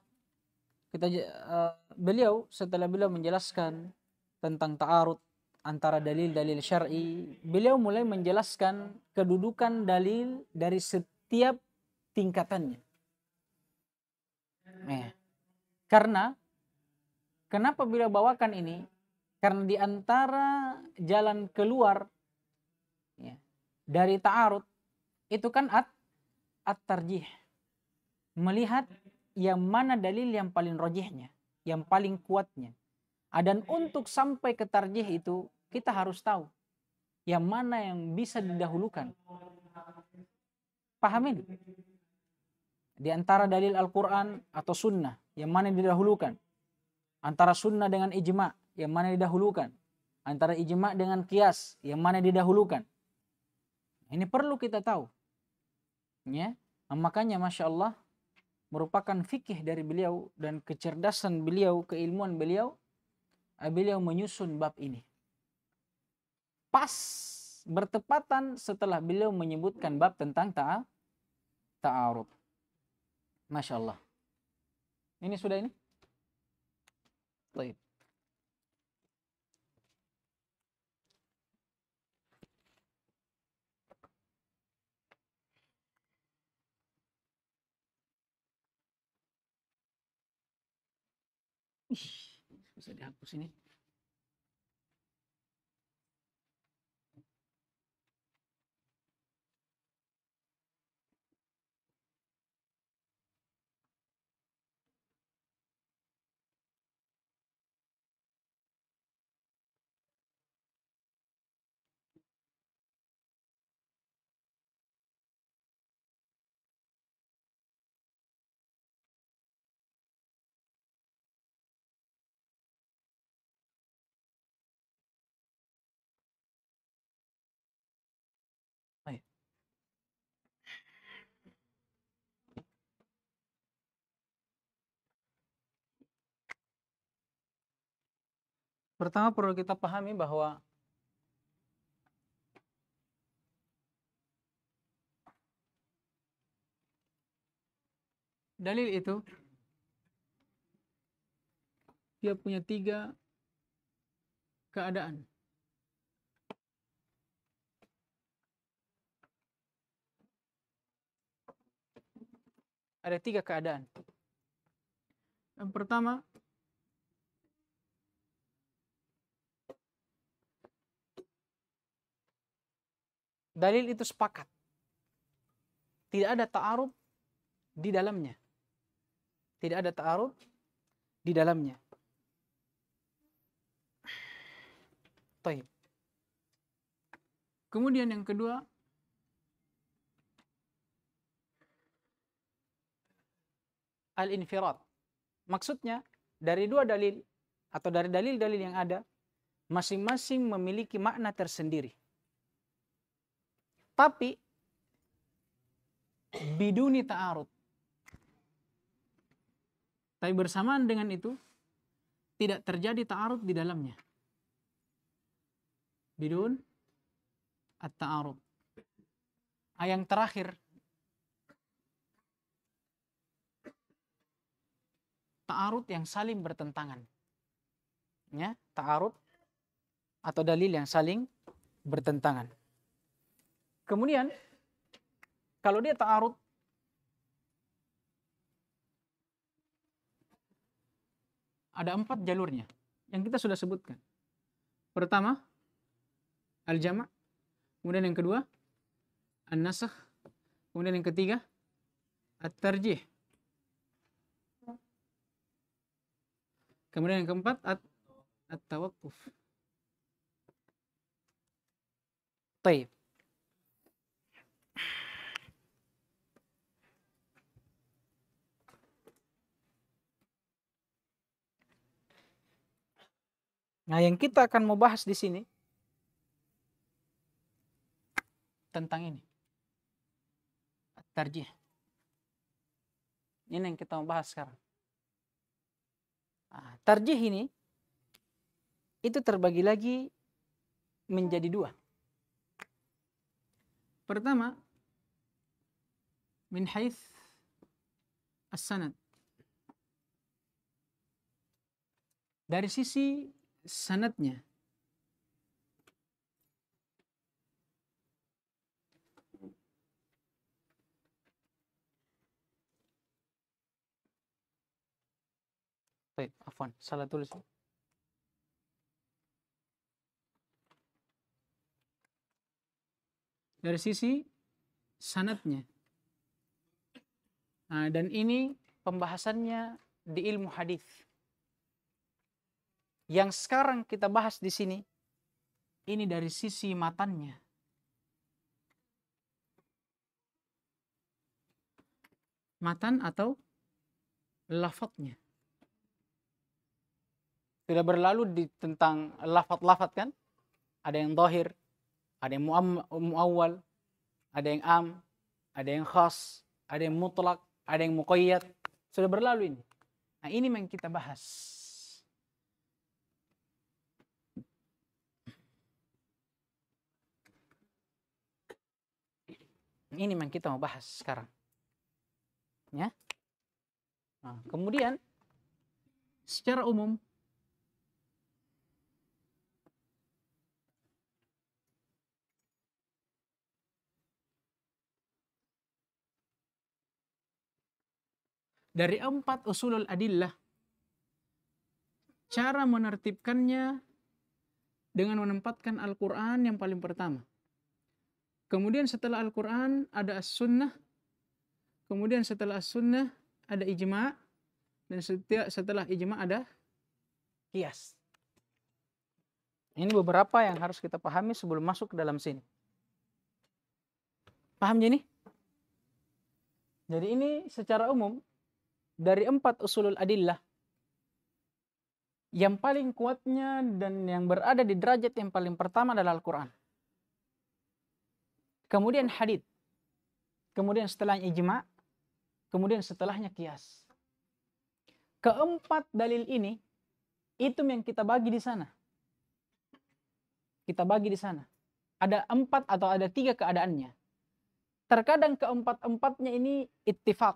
kita uh, beliau setelah beliau menjelaskan tentang ta'arud antara dalil-dalil syar'i, beliau mulai menjelaskan kedudukan dalil dari setiap tingkatannya. Eh, karena kenapa beliau bawakan ini? Karena di antara jalan keluar ya, dari ta'arud itu kan at at-tarjih. Melihat yang mana dalil yang paling rojihnya, yang paling kuatnya. Dan untuk sampai ke tarjih itu kita harus tahu yang mana yang bisa didahulukan. Pahamin? Di antara dalil Al-Quran atau sunnah, yang mana didahulukan? Antara sunnah dengan ijma, yang mana didahulukan? Antara ijma dengan kias, yang mana didahulukan? Ini perlu kita tahu. Ya, makanya Masya Allah merupakan fikih dari beliau dan kecerdasan beliau, keilmuan beliau beliau menyusun bab ini. Pas bertepatan setelah beliau menyebutkan bab tentang ta'arud. ta'aruf. Masya Allah. Ini sudah ini? Baik. Ish bisa dihapus ini Pertama perlu kita pahami bahwa dalil itu dia punya tiga keadaan. Ada tiga keadaan. Yang pertama, dalil itu sepakat. Tidak ada ta'aruf di dalamnya. Tidak ada ta'aruf di dalamnya. Taib. Kemudian yang kedua, al-infirat. Maksudnya, dari dua dalil atau dari dalil-dalil yang ada, masing-masing memiliki makna tersendiri. Tapi biduni ta'arud. Tapi bersamaan dengan itu tidak terjadi ta'arud di dalamnya. Bidun at-ta'arud. Ah, yang terakhir ta'arud yang saling bertentangan. Ya, ta'arud atau dalil yang saling bertentangan. Kemudian kalau dia ta'arud ada empat jalurnya yang kita sudah sebutkan. Pertama, al-jama', kemudian yang kedua, an-nasakh, kemudian yang ketiga, at-tarjih. Kemudian yang keempat, at at Baik. Nah, yang kita akan mau bahas di sini tentang ini. Tarjih. Ini yang kita mau bahas sekarang. Nah, tarjih ini itu terbagi lagi menjadi dua. Pertama, min haith as-sanad. Dari sisi sanatnya. Baik, afwan, salah tulis. Dari sisi sanatnya. Nah, dan ini pembahasannya di ilmu hadis yang sekarang kita bahas di sini ini dari sisi matannya. Matan atau lafadznya. Sudah berlalu di tentang lafadz-lafadz kan? Ada yang dohir, ada yang muawal, ada yang am, ada yang khas, ada yang mutlak, ada yang muqayyad. Sudah berlalu ini. Nah ini yang kita bahas. ini yang kita mau bahas sekarang. Ya. Nah, kemudian secara umum dari empat usulul adillah cara menertibkannya dengan menempatkan Al-Quran yang paling pertama Kemudian setelah Al-Quran ada As-Sunnah. Kemudian setelah As-Sunnah ada Ijma. Dan setiap setelah Ijma ada Kias. Ini beberapa yang harus kita pahami sebelum masuk ke dalam sini. Paham jadi? Jadi ini secara umum dari empat usulul adillah yang paling kuatnya dan yang berada di derajat yang paling pertama adalah Al-Quran kemudian hadith, kemudian setelahnya ijma, kemudian setelahnya kias. Keempat dalil ini, itu yang kita bagi di sana. Kita bagi di sana. Ada empat atau ada tiga keadaannya. Terkadang keempat-empatnya ini ittifak.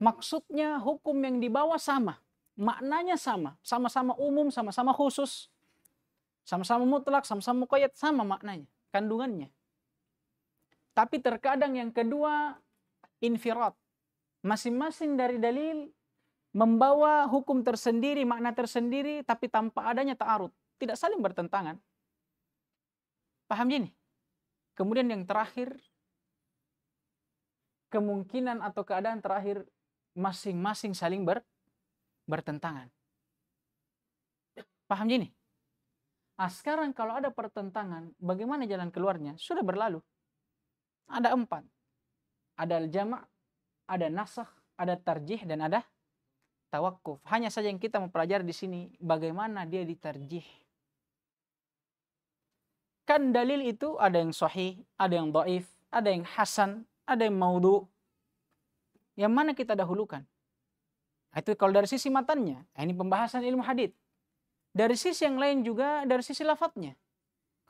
Maksudnya hukum yang dibawa sama. Maknanya sama. Sama-sama umum, sama-sama khusus. Sama-sama mutlak, sama-sama mukayat, sama maknanya. Kandungannya. Tapi terkadang yang kedua infirat. Masing-masing dari dalil membawa hukum tersendiri, makna tersendiri tapi tanpa adanya ta'arud, tidak saling bertentangan. Paham gini? Kemudian yang terakhir kemungkinan atau keadaan terakhir masing-masing saling ber, bertentangan. Paham gini? Ah, sekarang kalau ada pertentangan, bagaimana jalan keluarnya? Sudah berlalu. Ada empat. Ada al-jama', ada nasakh, ada tarjih, dan ada tawakuf. Hanya saja yang kita mempelajari di sini bagaimana dia ditarjih. Kan dalil itu ada yang sahih, ada yang dhaif, ada yang hasan, ada yang maudhu. Yang mana kita dahulukan? Nah, itu kalau dari sisi matanya. Nah, ini pembahasan ilmu hadith. Dari sisi yang lain juga dari sisi lafadznya.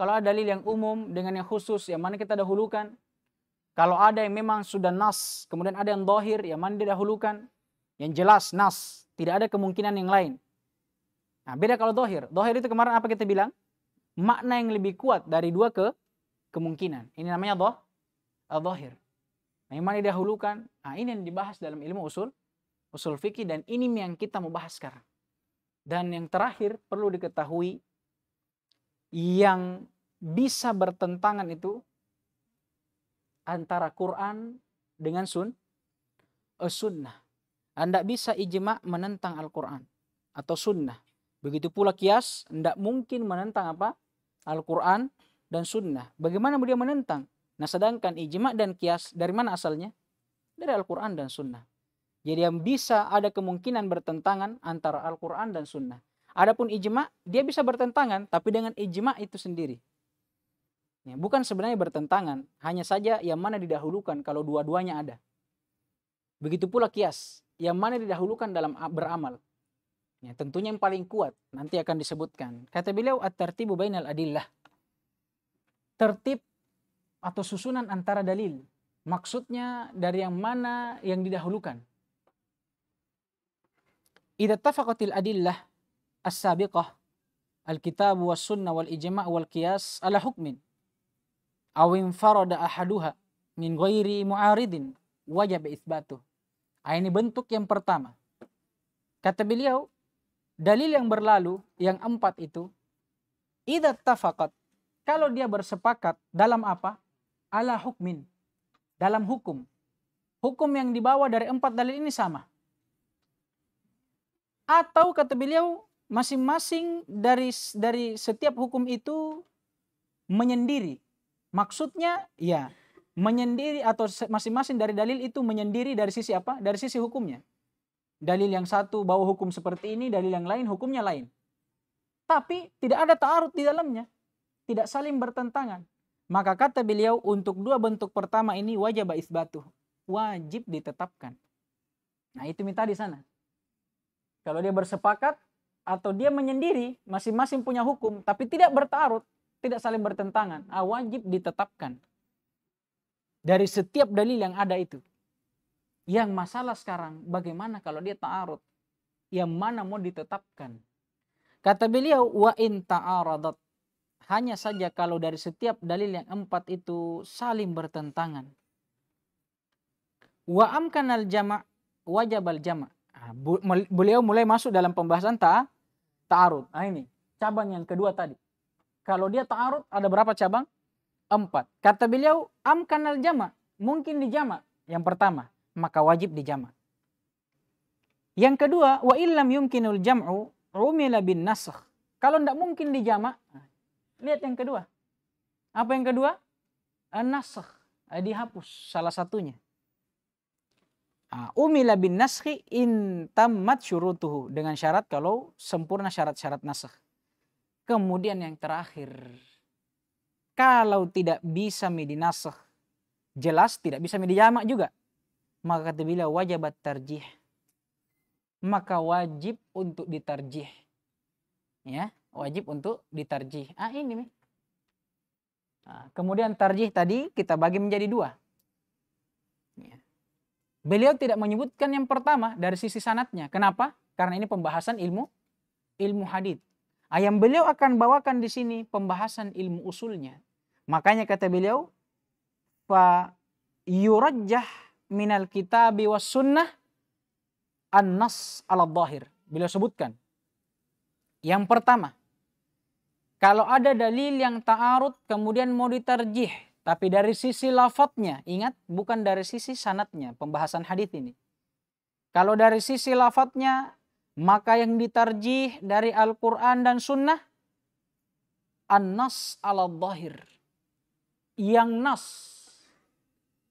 Kalau ada dalil yang umum dengan yang khusus, yang mana kita dahulukan? Kalau ada yang memang sudah nas, kemudian ada yang dohir, yang mana didahulukan? Yang jelas nas, tidak ada kemungkinan yang lain. Nah, beda kalau dohir. Dohir itu kemarin apa kita bilang? Makna yang lebih kuat dari dua ke kemungkinan. Ini namanya doh, eh, dohir. Nah, yang mana didahulukan? Nah, ini yang dibahas dalam ilmu usul, usul fikih dan ini yang kita mau bahas sekarang. Dan yang terakhir perlu diketahui yang bisa bertentangan itu antara Quran dengan sun eh, sunnah. Anda bisa ijma menentang Al-Quran atau sunnah. Begitu pula kias, tidak mungkin menentang apa? Al-Quran dan sunnah. Bagaimana dia menentang? Nah sedangkan ijma dan kias dari mana asalnya? Dari Al-Quran dan sunnah. Jadi yang bisa ada kemungkinan bertentangan antara Al-Quran dan sunnah. Adapun ijma, dia bisa bertentangan tapi dengan ijma itu sendiri. Ya, bukan sebenarnya bertentangan, hanya saja yang mana didahulukan kalau dua-duanya ada. Begitu pula kias, yang mana didahulukan dalam beramal. Ya, tentunya yang paling kuat nanti akan disebutkan. Kata beliau at-tartibu bainal adillah. Tertib atau susunan antara dalil. Maksudnya dari yang mana yang didahulukan. Ida tafaqatil adillah as-sabiqah al-kitab was sunnah wal ijma' wal qiyas ala hukmin awin farada ahaduha min ghairi mu'aridin wajib isbatu. Nah, ini bentuk yang pertama. Kata beliau, dalil yang berlalu yang empat itu idza tafaqat kalau dia bersepakat dalam apa? Ala hukmin. Dalam hukum. Hukum yang dibawa dari empat dalil ini sama. Atau kata beliau masing-masing dari dari setiap hukum itu menyendiri Maksudnya ya menyendiri atau masing-masing dari dalil itu menyendiri dari sisi apa? Dari sisi hukumnya. Dalil yang satu bawa hukum seperti ini, dalil yang lain hukumnya lain. Tapi tidak ada ta'arud di dalamnya. Tidak saling bertentangan. Maka kata beliau untuk dua bentuk pertama ini wajib isbatuh. Wajib ditetapkan. Nah itu minta di sana. Kalau dia bersepakat atau dia menyendiri masing-masing punya hukum tapi tidak bertarut tidak saling bertentangan. Ah, wajib ditetapkan. Dari setiap dalil yang ada itu. Yang masalah sekarang bagaimana kalau dia ta'arud? Yang mana mau ditetapkan? Kata beliau, wa in ta'aradat. Hanya saja kalau dari setiap dalil yang empat itu saling bertentangan. Wa amkanal jama' wajab al jama' ah, beliau mulai masuk dalam pembahasan ta ta'arud. Nah ini cabang yang kedua tadi. Kalau dia ta'arud ada berapa cabang? Empat. Kata beliau, amkanal jama. Mungkin dijama. Yang pertama, maka wajib dijama. Yang kedua, wa illam yumkinul jam'u umila bin nasakh. Kalau tidak mungkin dijama, lihat yang kedua. Apa yang kedua? Nasakh, eh, dihapus salah satunya. Ah, umila bin naskhi in tammat syurutuhu. Dengan syarat kalau sempurna syarat-syarat nasakh. Kemudian yang terakhir, kalau tidak bisa midinasah, jelas tidak bisa midijamak juga. Maka kata bila wajabat tarjih, maka wajib untuk ditarjih. Ya, wajib untuk ditarjih. Ah ini nih. Ah, kemudian tarjih tadi kita bagi menjadi dua. Ya. Beliau tidak menyebutkan yang pertama dari sisi sanatnya. Kenapa? Karena ini pembahasan ilmu ilmu hadith Ayam beliau akan bawakan di sini pembahasan ilmu usulnya. Makanya kata beliau, fa yurajjah minal kitabi was sunnah an-nas ala dhahir. Beliau sebutkan. Yang pertama, kalau ada dalil yang ta'arud kemudian mau diterjih, tapi dari sisi lafadznya, ingat bukan dari sisi sanatnya pembahasan hadis ini. Kalau dari sisi lafadznya maka yang ditarjih dari Al-Quran dan Sunnah, An-Nas ala dhahir. Yang Nas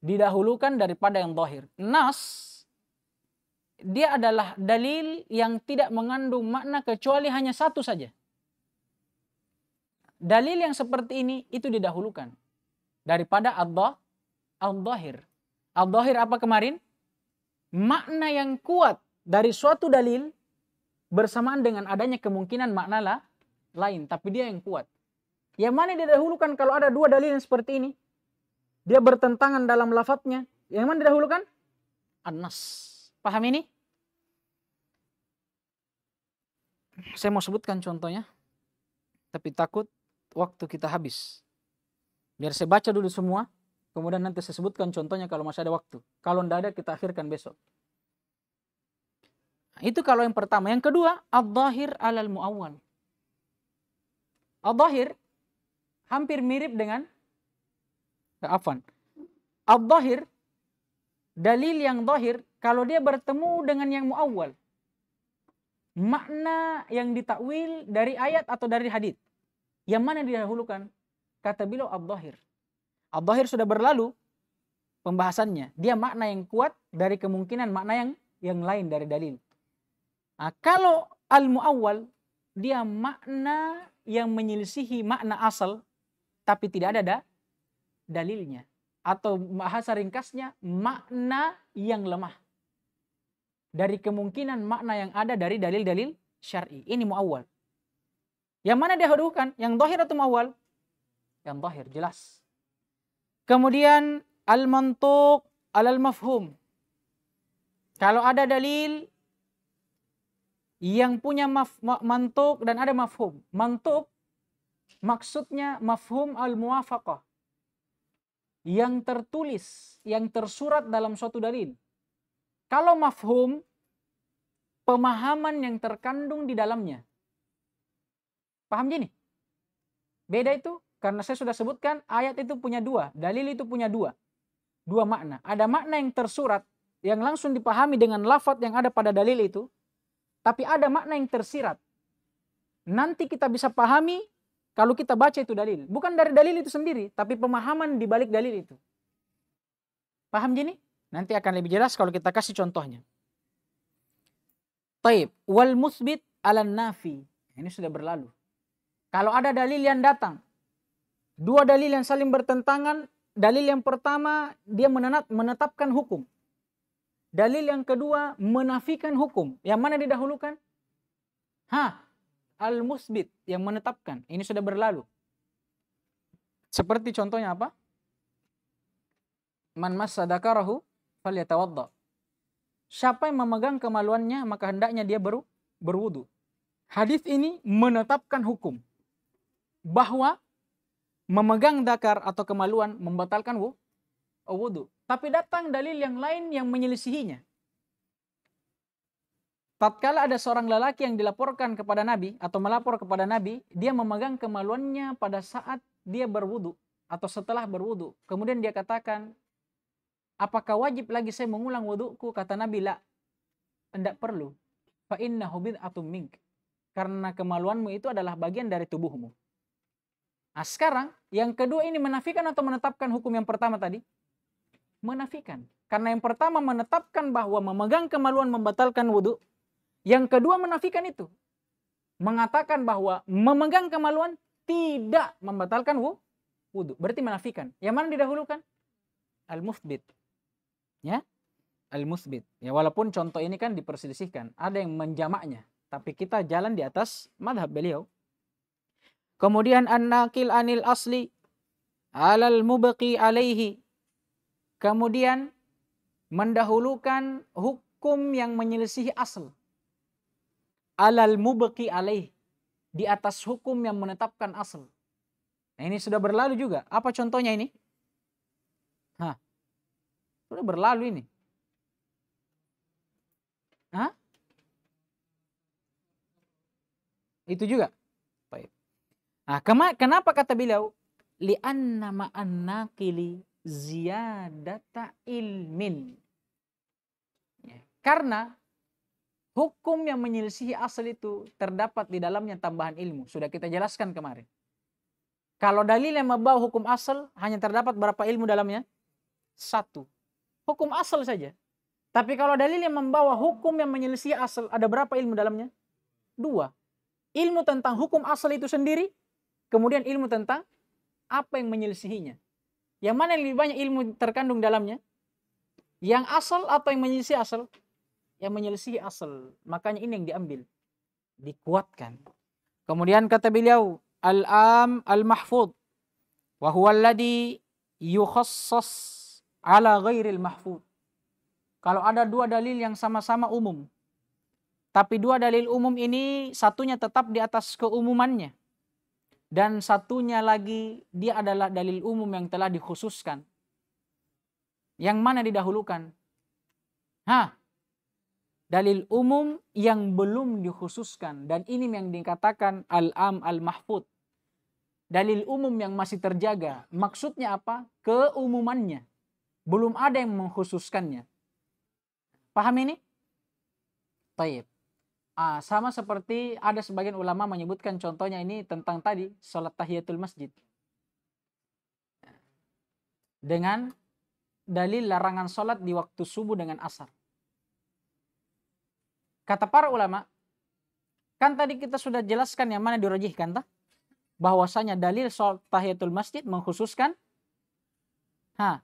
didahulukan daripada yang dhahir. Nas dia adalah dalil yang tidak mengandung makna kecuali hanya satu saja. Dalil yang seperti ini itu didahulukan daripada Allah al-dhahir. Al-dhahir apa kemarin? Makna yang kuat dari suatu dalil bersamaan dengan adanya kemungkinan makna lain, tapi dia yang kuat. Yang mana dia dahulukan kalau ada dua dalil yang seperti ini? Dia bertentangan dalam lafadznya. Yang mana didahulukan? Anas. Paham ini? Saya mau sebutkan contohnya. Tapi takut waktu kita habis. Biar saya baca dulu semua. Kemudian nanti saya sebutkan contohnya kalau masih ada waktu. Kalau tidak ada kita akhirkan besok. Itu kalau yang pertama. Yang kedua, al-zahir alal mu'awwal. Al-zahir hampir mirip dengan afan. Al-zahir dalil yang zahir kalau dia bertemu dengan yang mu'awwal. Makna yang ditakwil dari ayat atau dari hadis. Yang mana didahulukan? Kata beliau al-zahir. Al-zahir sudah berlalu pembahasannya. Dia makna yang kuat dari kemungkinan makna yang yang lain dari dalil. Nah, kalau al-mu'awwal dia makna yang menyelisihi makna asal tapi tidak ada da dalilnya atau bahasa ringkasnya makna yang lemah dari kemungkinan makna yang ada dari dalil-dalil syar'i ini muawwal yang mana dia hadukan yang dohir atau muawwal yang dohir jelas kemudian al mantuq al mafhum kalau ada dalil yang punya maf, ma, mantuk dan ada mafhum. Mantuk maksudnya mafhum al-muwafaqah. Yang tertulis, yang tersurat dalam suatu dalil. Kalau mafhum, pemahaman yang terkandung di dalamnya. Paham gini? Beda itu karena saya sudah sebutkan ayat itu punya dua, dalil itu punya dua. Dua makna. Ada makna yang tersurat yang langsung dipahami dengan lafat yang ada pada dalil itu tapi ada makna yang tersirat. Nanti kita bisa pahami kalau kita baca itu dalil. Bukan dari dalil itu sendiri, tapi pemahaman di balik dalil itu. Paham gini? Nanti akan lebih jelas kalau kita kasih contohnya. Taib. Wal musbit ala nafi. Ini sudah berlalu. Kalau ada dalil yang datang, dua dalil yang saling bertentangan, dalil yang pertama dia menetapkan hukum. Dalil yang kedua menafikan hukum. Yang mana didahulukan? Ha, al-musbit yang menetapkan. Ini sudah berlalu. Seperti contohnya apa? Man massa dakarahu falyatawadda. Siapa yang memegang kemaluannya maka hendaknya dia baru berwudu. Hadis ini menetapkan hukum bahwa memegang dakar atau kemaluan membatalkan wudu Oh, wudhu. Tapi datang dalil yang lain yang menyelisihinya. Tatkala ada seorang lelaki yang dilaporkan kepada Nabi atau melapor kepada Nabi, dia memegang kemaluannya pada saat dia berwudhu atau setelah berwudhu. Kemudian dia katakan, apakah wajib lagi saya mengulang wudhuku? Kata Nabi, lah, Tidak perlu. Fa innahu atau mink. Karena kemaluanmu itu adalah bagian dari tubuhmu. Nah, sekarang yang kedua ini menafikan atau menetapkan hukum yang pertama tadi? menafikan. Karena yang pertama menetapkan bahwa memegang kemaluan membatalkan wudhu. Yang kedua menafikan itu. Mengatakan bahwa memegang kemaluan tidak membatalkan wudhu. Berarti menafikan. Yang mana didahulukan? al mufbit Ya? Al-musbit. Ya walaupun contoh ini kan diperselisihkan. Ada yang menjamaknya. Tapi kita jalan di atas madhab beliau. Kemudian an-nakil anil asli alal mubaki alaihi Kemudian mendahulukan hukum yang menyelisih asal. Alal mubeki alaih. Di atas hukum yang menetapkan asal. Nah ini sudah berlalu juga. Apa contohnya ini? Hah. Sudah berlalu ini. Hah? Itu juga. Baik. Nah, kenapa kata beliau? Li'anna ma'an naqili ziyadata ilmin. Ya. Karena hukum yang menyelisihi asal itu terdapat di dalamnya tambahan ilmu. Sudah kita jelaskan kemarin. Kalau dalil yang membawa hukum asal hanya terdapat berapa ilmu dalamnya? Satu. Hukum asal saja. Tapi kalau dalil yang membawa hukum yang menyelisihi asal, ada berapa ilmu dalamnya? Dua. Ilmu tentang hukum asal itu sendiri, kemudian ilmu tentang apa yang menyelisihinya. Yang mana yang lebih banyak ilmu terkandung dalamnya? Yang asal atau yang menyelisih asal? Yang menyelisih asal. Makanya ini yang diambil. Dikuatkan. Kemudian kata beliau, Al-am al-mahfud. Wahuwa alladhi yukhassas ala ghairil mahfud. Kalau ada dua dalil yang sama-sama umum. Tapi dua dalil umum ini satunya tetap di atas keumumannya dan satunya lagi dia adalah dalil umum yang telah dikhususkan. Yang mana didahulukan? Hah? Dalil umum yang belum dikhususkan dan ini yang dikatakan al-am al-mahfud. Dalil umum yang masih terjaga. Maksudnya apa? Keumumannya. Belum ada yang mengkhususkannya. Paham ini? Taib. Ah, sama seperti ada sebagian ulama menyebutkan contohnya ini tentang tadi sholat tahiyatul masjid. Dengan dalil larangan sholat di waktu subuh dengan asar. Kata para ulama, kan tadi kita sudah jelaskan yang mana dirajihkan, tak? bahwasanya dalil sholat tahiyatul masjid mengkhususkan ha,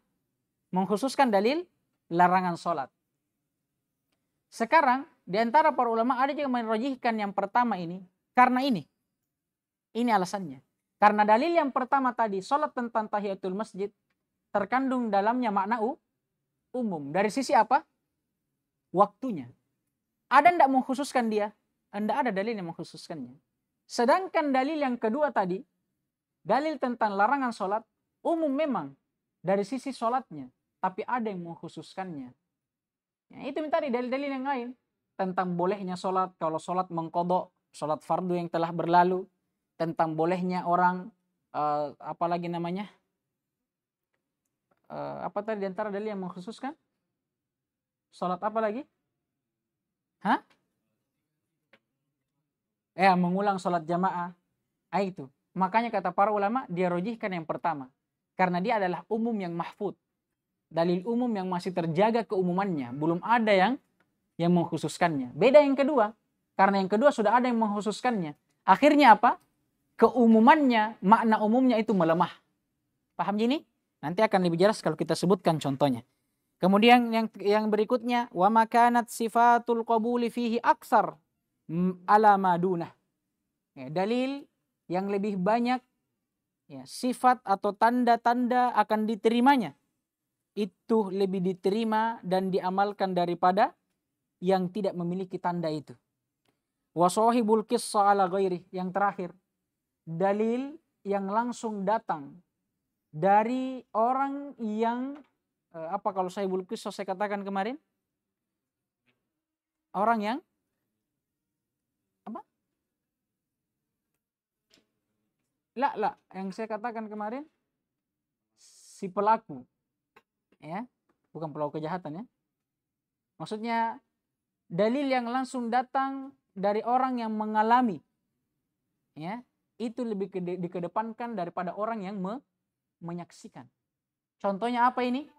mengkhususkan dalil larangan sholat. Sekarang di antara para ulama ada yang merojihkan yang pertama ini karena ini. Ini alasannya. Karena dalil yang pertama tadi, sholat tentang tahiyatul masjid, terkandung dalamnya makna umum. Dari sisi apa? Waktunya. Ada ndak mengkhususkan dia? Anda ada dalil yang mengkhususkannya. Sedangkan dalil yang kedua tadi, dalil tentang larangan sholat, umum memang dari sisi sholatnya. Tapi ada yang mengkhususkannya. Ya, itu tadi dalil-dalil yang lain tentang bolehnya sholat kalau sholat mengkodok sholat fardu yang telah berlalu tentang bolehnya orang uh, eh, apalagi namanya uh, apa tadi diantara dalil yang mengkhususkan sholat apa lagi hah ya mengulang sholat jamaah ah, itu makanya kata para ulama dia rojihkan yang pertama karena dia adalah umum yang mahfud dalil umum yang masih terjaga keumumannya belum ada yang yang mengkhususkannya. Beda yang kedua, karena yang kedua sudah ada yang mengkhususkannya. Akhirnya apa? Keumumannya, makna umumnya itu melemah. Paham gini? Nanti akan lebih jelas kalau kita sebutkan contohnya. Kemudian yang yang berikutnya wa makanat sifatul qabuli fihi aksar ala maduna. Ya, dalil yang lebih banyak ya, sifat atau tanda-tanda akan diterimanya itu lebih diterima dan diamalkan daripada yang tidak memiliki tanda itu. Wasohibul kisah ala ghairi. Yang terakhir, dalil yang langsung datang dari orang yang eh, apa kalau saya kisah saya katakan kemarin? Orang yang apa? Lah, lah, yang saya katakan kemarin si pelaku ya, bukan pelaku kejahatan ya. Maksudnya dalil yang langsung datang dari orang yang mengalami ya itu lebih dikedepankan daripada orang yang me menyaksikan contohnya apa ini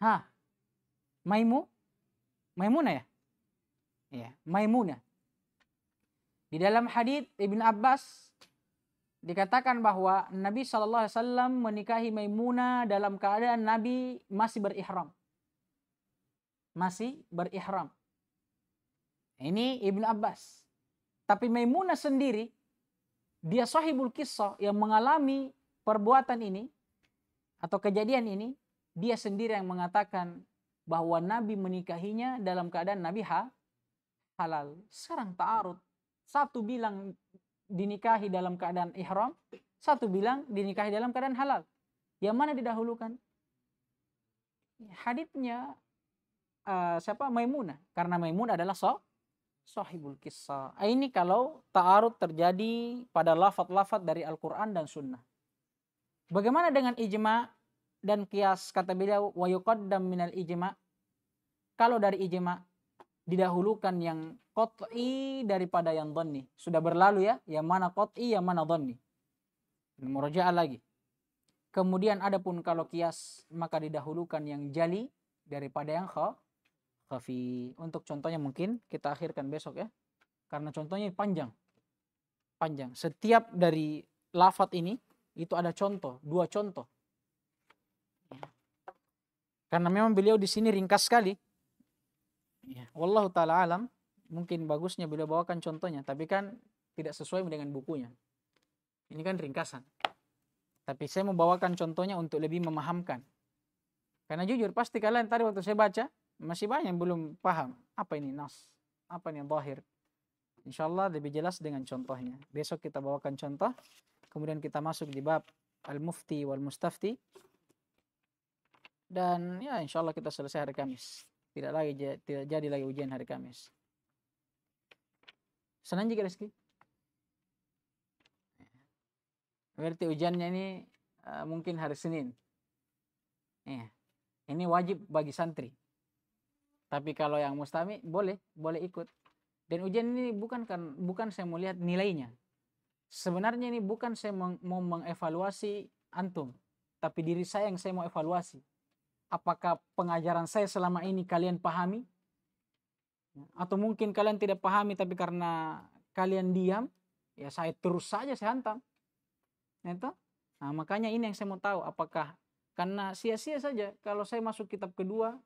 ha maimu maimuna ya ya maimuna di dalam hadis Ibn Abbas dikatakan bahwa Nabi Shallallahu Alaihi Wasallam menikahi Maimuna dalam keadaan Nabi masih berihram masih berihram ini Ibnu Abbas. Tapi Maimunah sendiri, dia sahibul kisah yang mengalami perbuatan ini atau kejadian ini, dia sendiri yang mengatakan bahwa Nabi menikahinya dalam keadaan Nabi ha, halal. Sekarang ta'arud. Satu bilang dinikahi dalam keadaan ihram, satu bilang dinikahi dalam keadaan halal. Yang mana didahulukan? Haditnya uh, eh, siapa Maimunah karena Maimunah adalah so sahibul kisah. Ini kalau ta'arud terjadi pada lafat-lafat dari Al-Quran dan Sunnah. Bagaimana dengan ijma dan kias? Kata beliau, wa yuqaddam minal ijma. Kalau dari ijma, didahulukan yang qat'i daripada yang dhanni. Sudah berlalu ya, yang mana qat'i, yang mana dhanni. Murajaah lagi. Kemudian adapun kalau kias, maka didahulukan yang jali daripada yang khaw khafi. Untuk contohnya mungkin kita akhirkan besok ya. Karena contohnya panjang. Panjang. Setiap dari lafat ini itu ada contoh, dua contoh. Karena memang beliau di sini ringkas sekali. ya Wallahu taala alam, mungkin bagusnya beliau bawakan contohnya, tapi kan tidak sesuai dengan bukunya. Ini kan ringkasan. Tapi saya membawakan contohnya untuk lebih memahamkan. Karena jujur pasti kalian tadi waktu saya baca, masih banyak yang belum paham apa ini nas, apa ini zahir. Insya Allah lebih jelas dengan contohnya. Besok kita bawakan contoh, kemudian kita masuk di bab al-mufti wal-mustafti. Dan ya insya Allah kita selesai hari Kamis. Tidak lagi tidak jadi lagi ujian hari Kamis. Senang juga rezeki Berarti ujiannya ini uh, mungkin hari Senin. Iya. Ini wajib bagi santri. Tapi kalau yang mustami boleh, boleh ikut. Dan ujian ini bukan kan bukan saya mau lihat nilainya. Sebenarnya ini bukan saya mau mengevaluasi antum, tapi diri saya yang saya mau evaluasi. Apakah pengajaran saya selama ini kalian pahami? Ya, atau mungkin kalian tidak pahami tapi karena kalian diam, ya saya terus saja saya hantam. Itu. Ya, nah, makanya ini yang saya mau tahu apakah karena sia-sia saja kalau saya masuk kitab kedua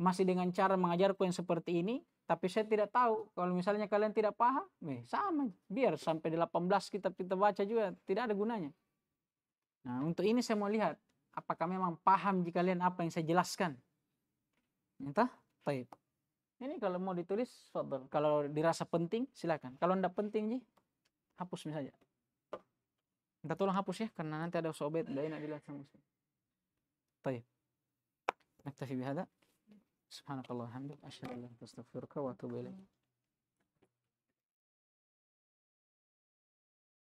masih dengan cara mengajarku yang seperti ini, tapi saya tidak tahu. Kalau misalnya kalian tidak paham, eh, sama. Biar sampai 18 kitab kita baca juga, tidak ada gunanya. Nah, untuk ini saya mau lihat, apakah memang paham di kalian apa yang saya jelaskan. Entah, baik Ini kalau mau ditulis, fadol. Kalau dirasa penting, silakan. Kalau tidak penting, sih hapus misalnya. Minta tolong hapus ya, karena nanti ada sobat tidak enak dilihat sama saya. Taib. Naktafi bihada. Subhanakallah, hamdik, asyhadu an la ilaha illa anta, astaghfiruka wa atubu ilaik.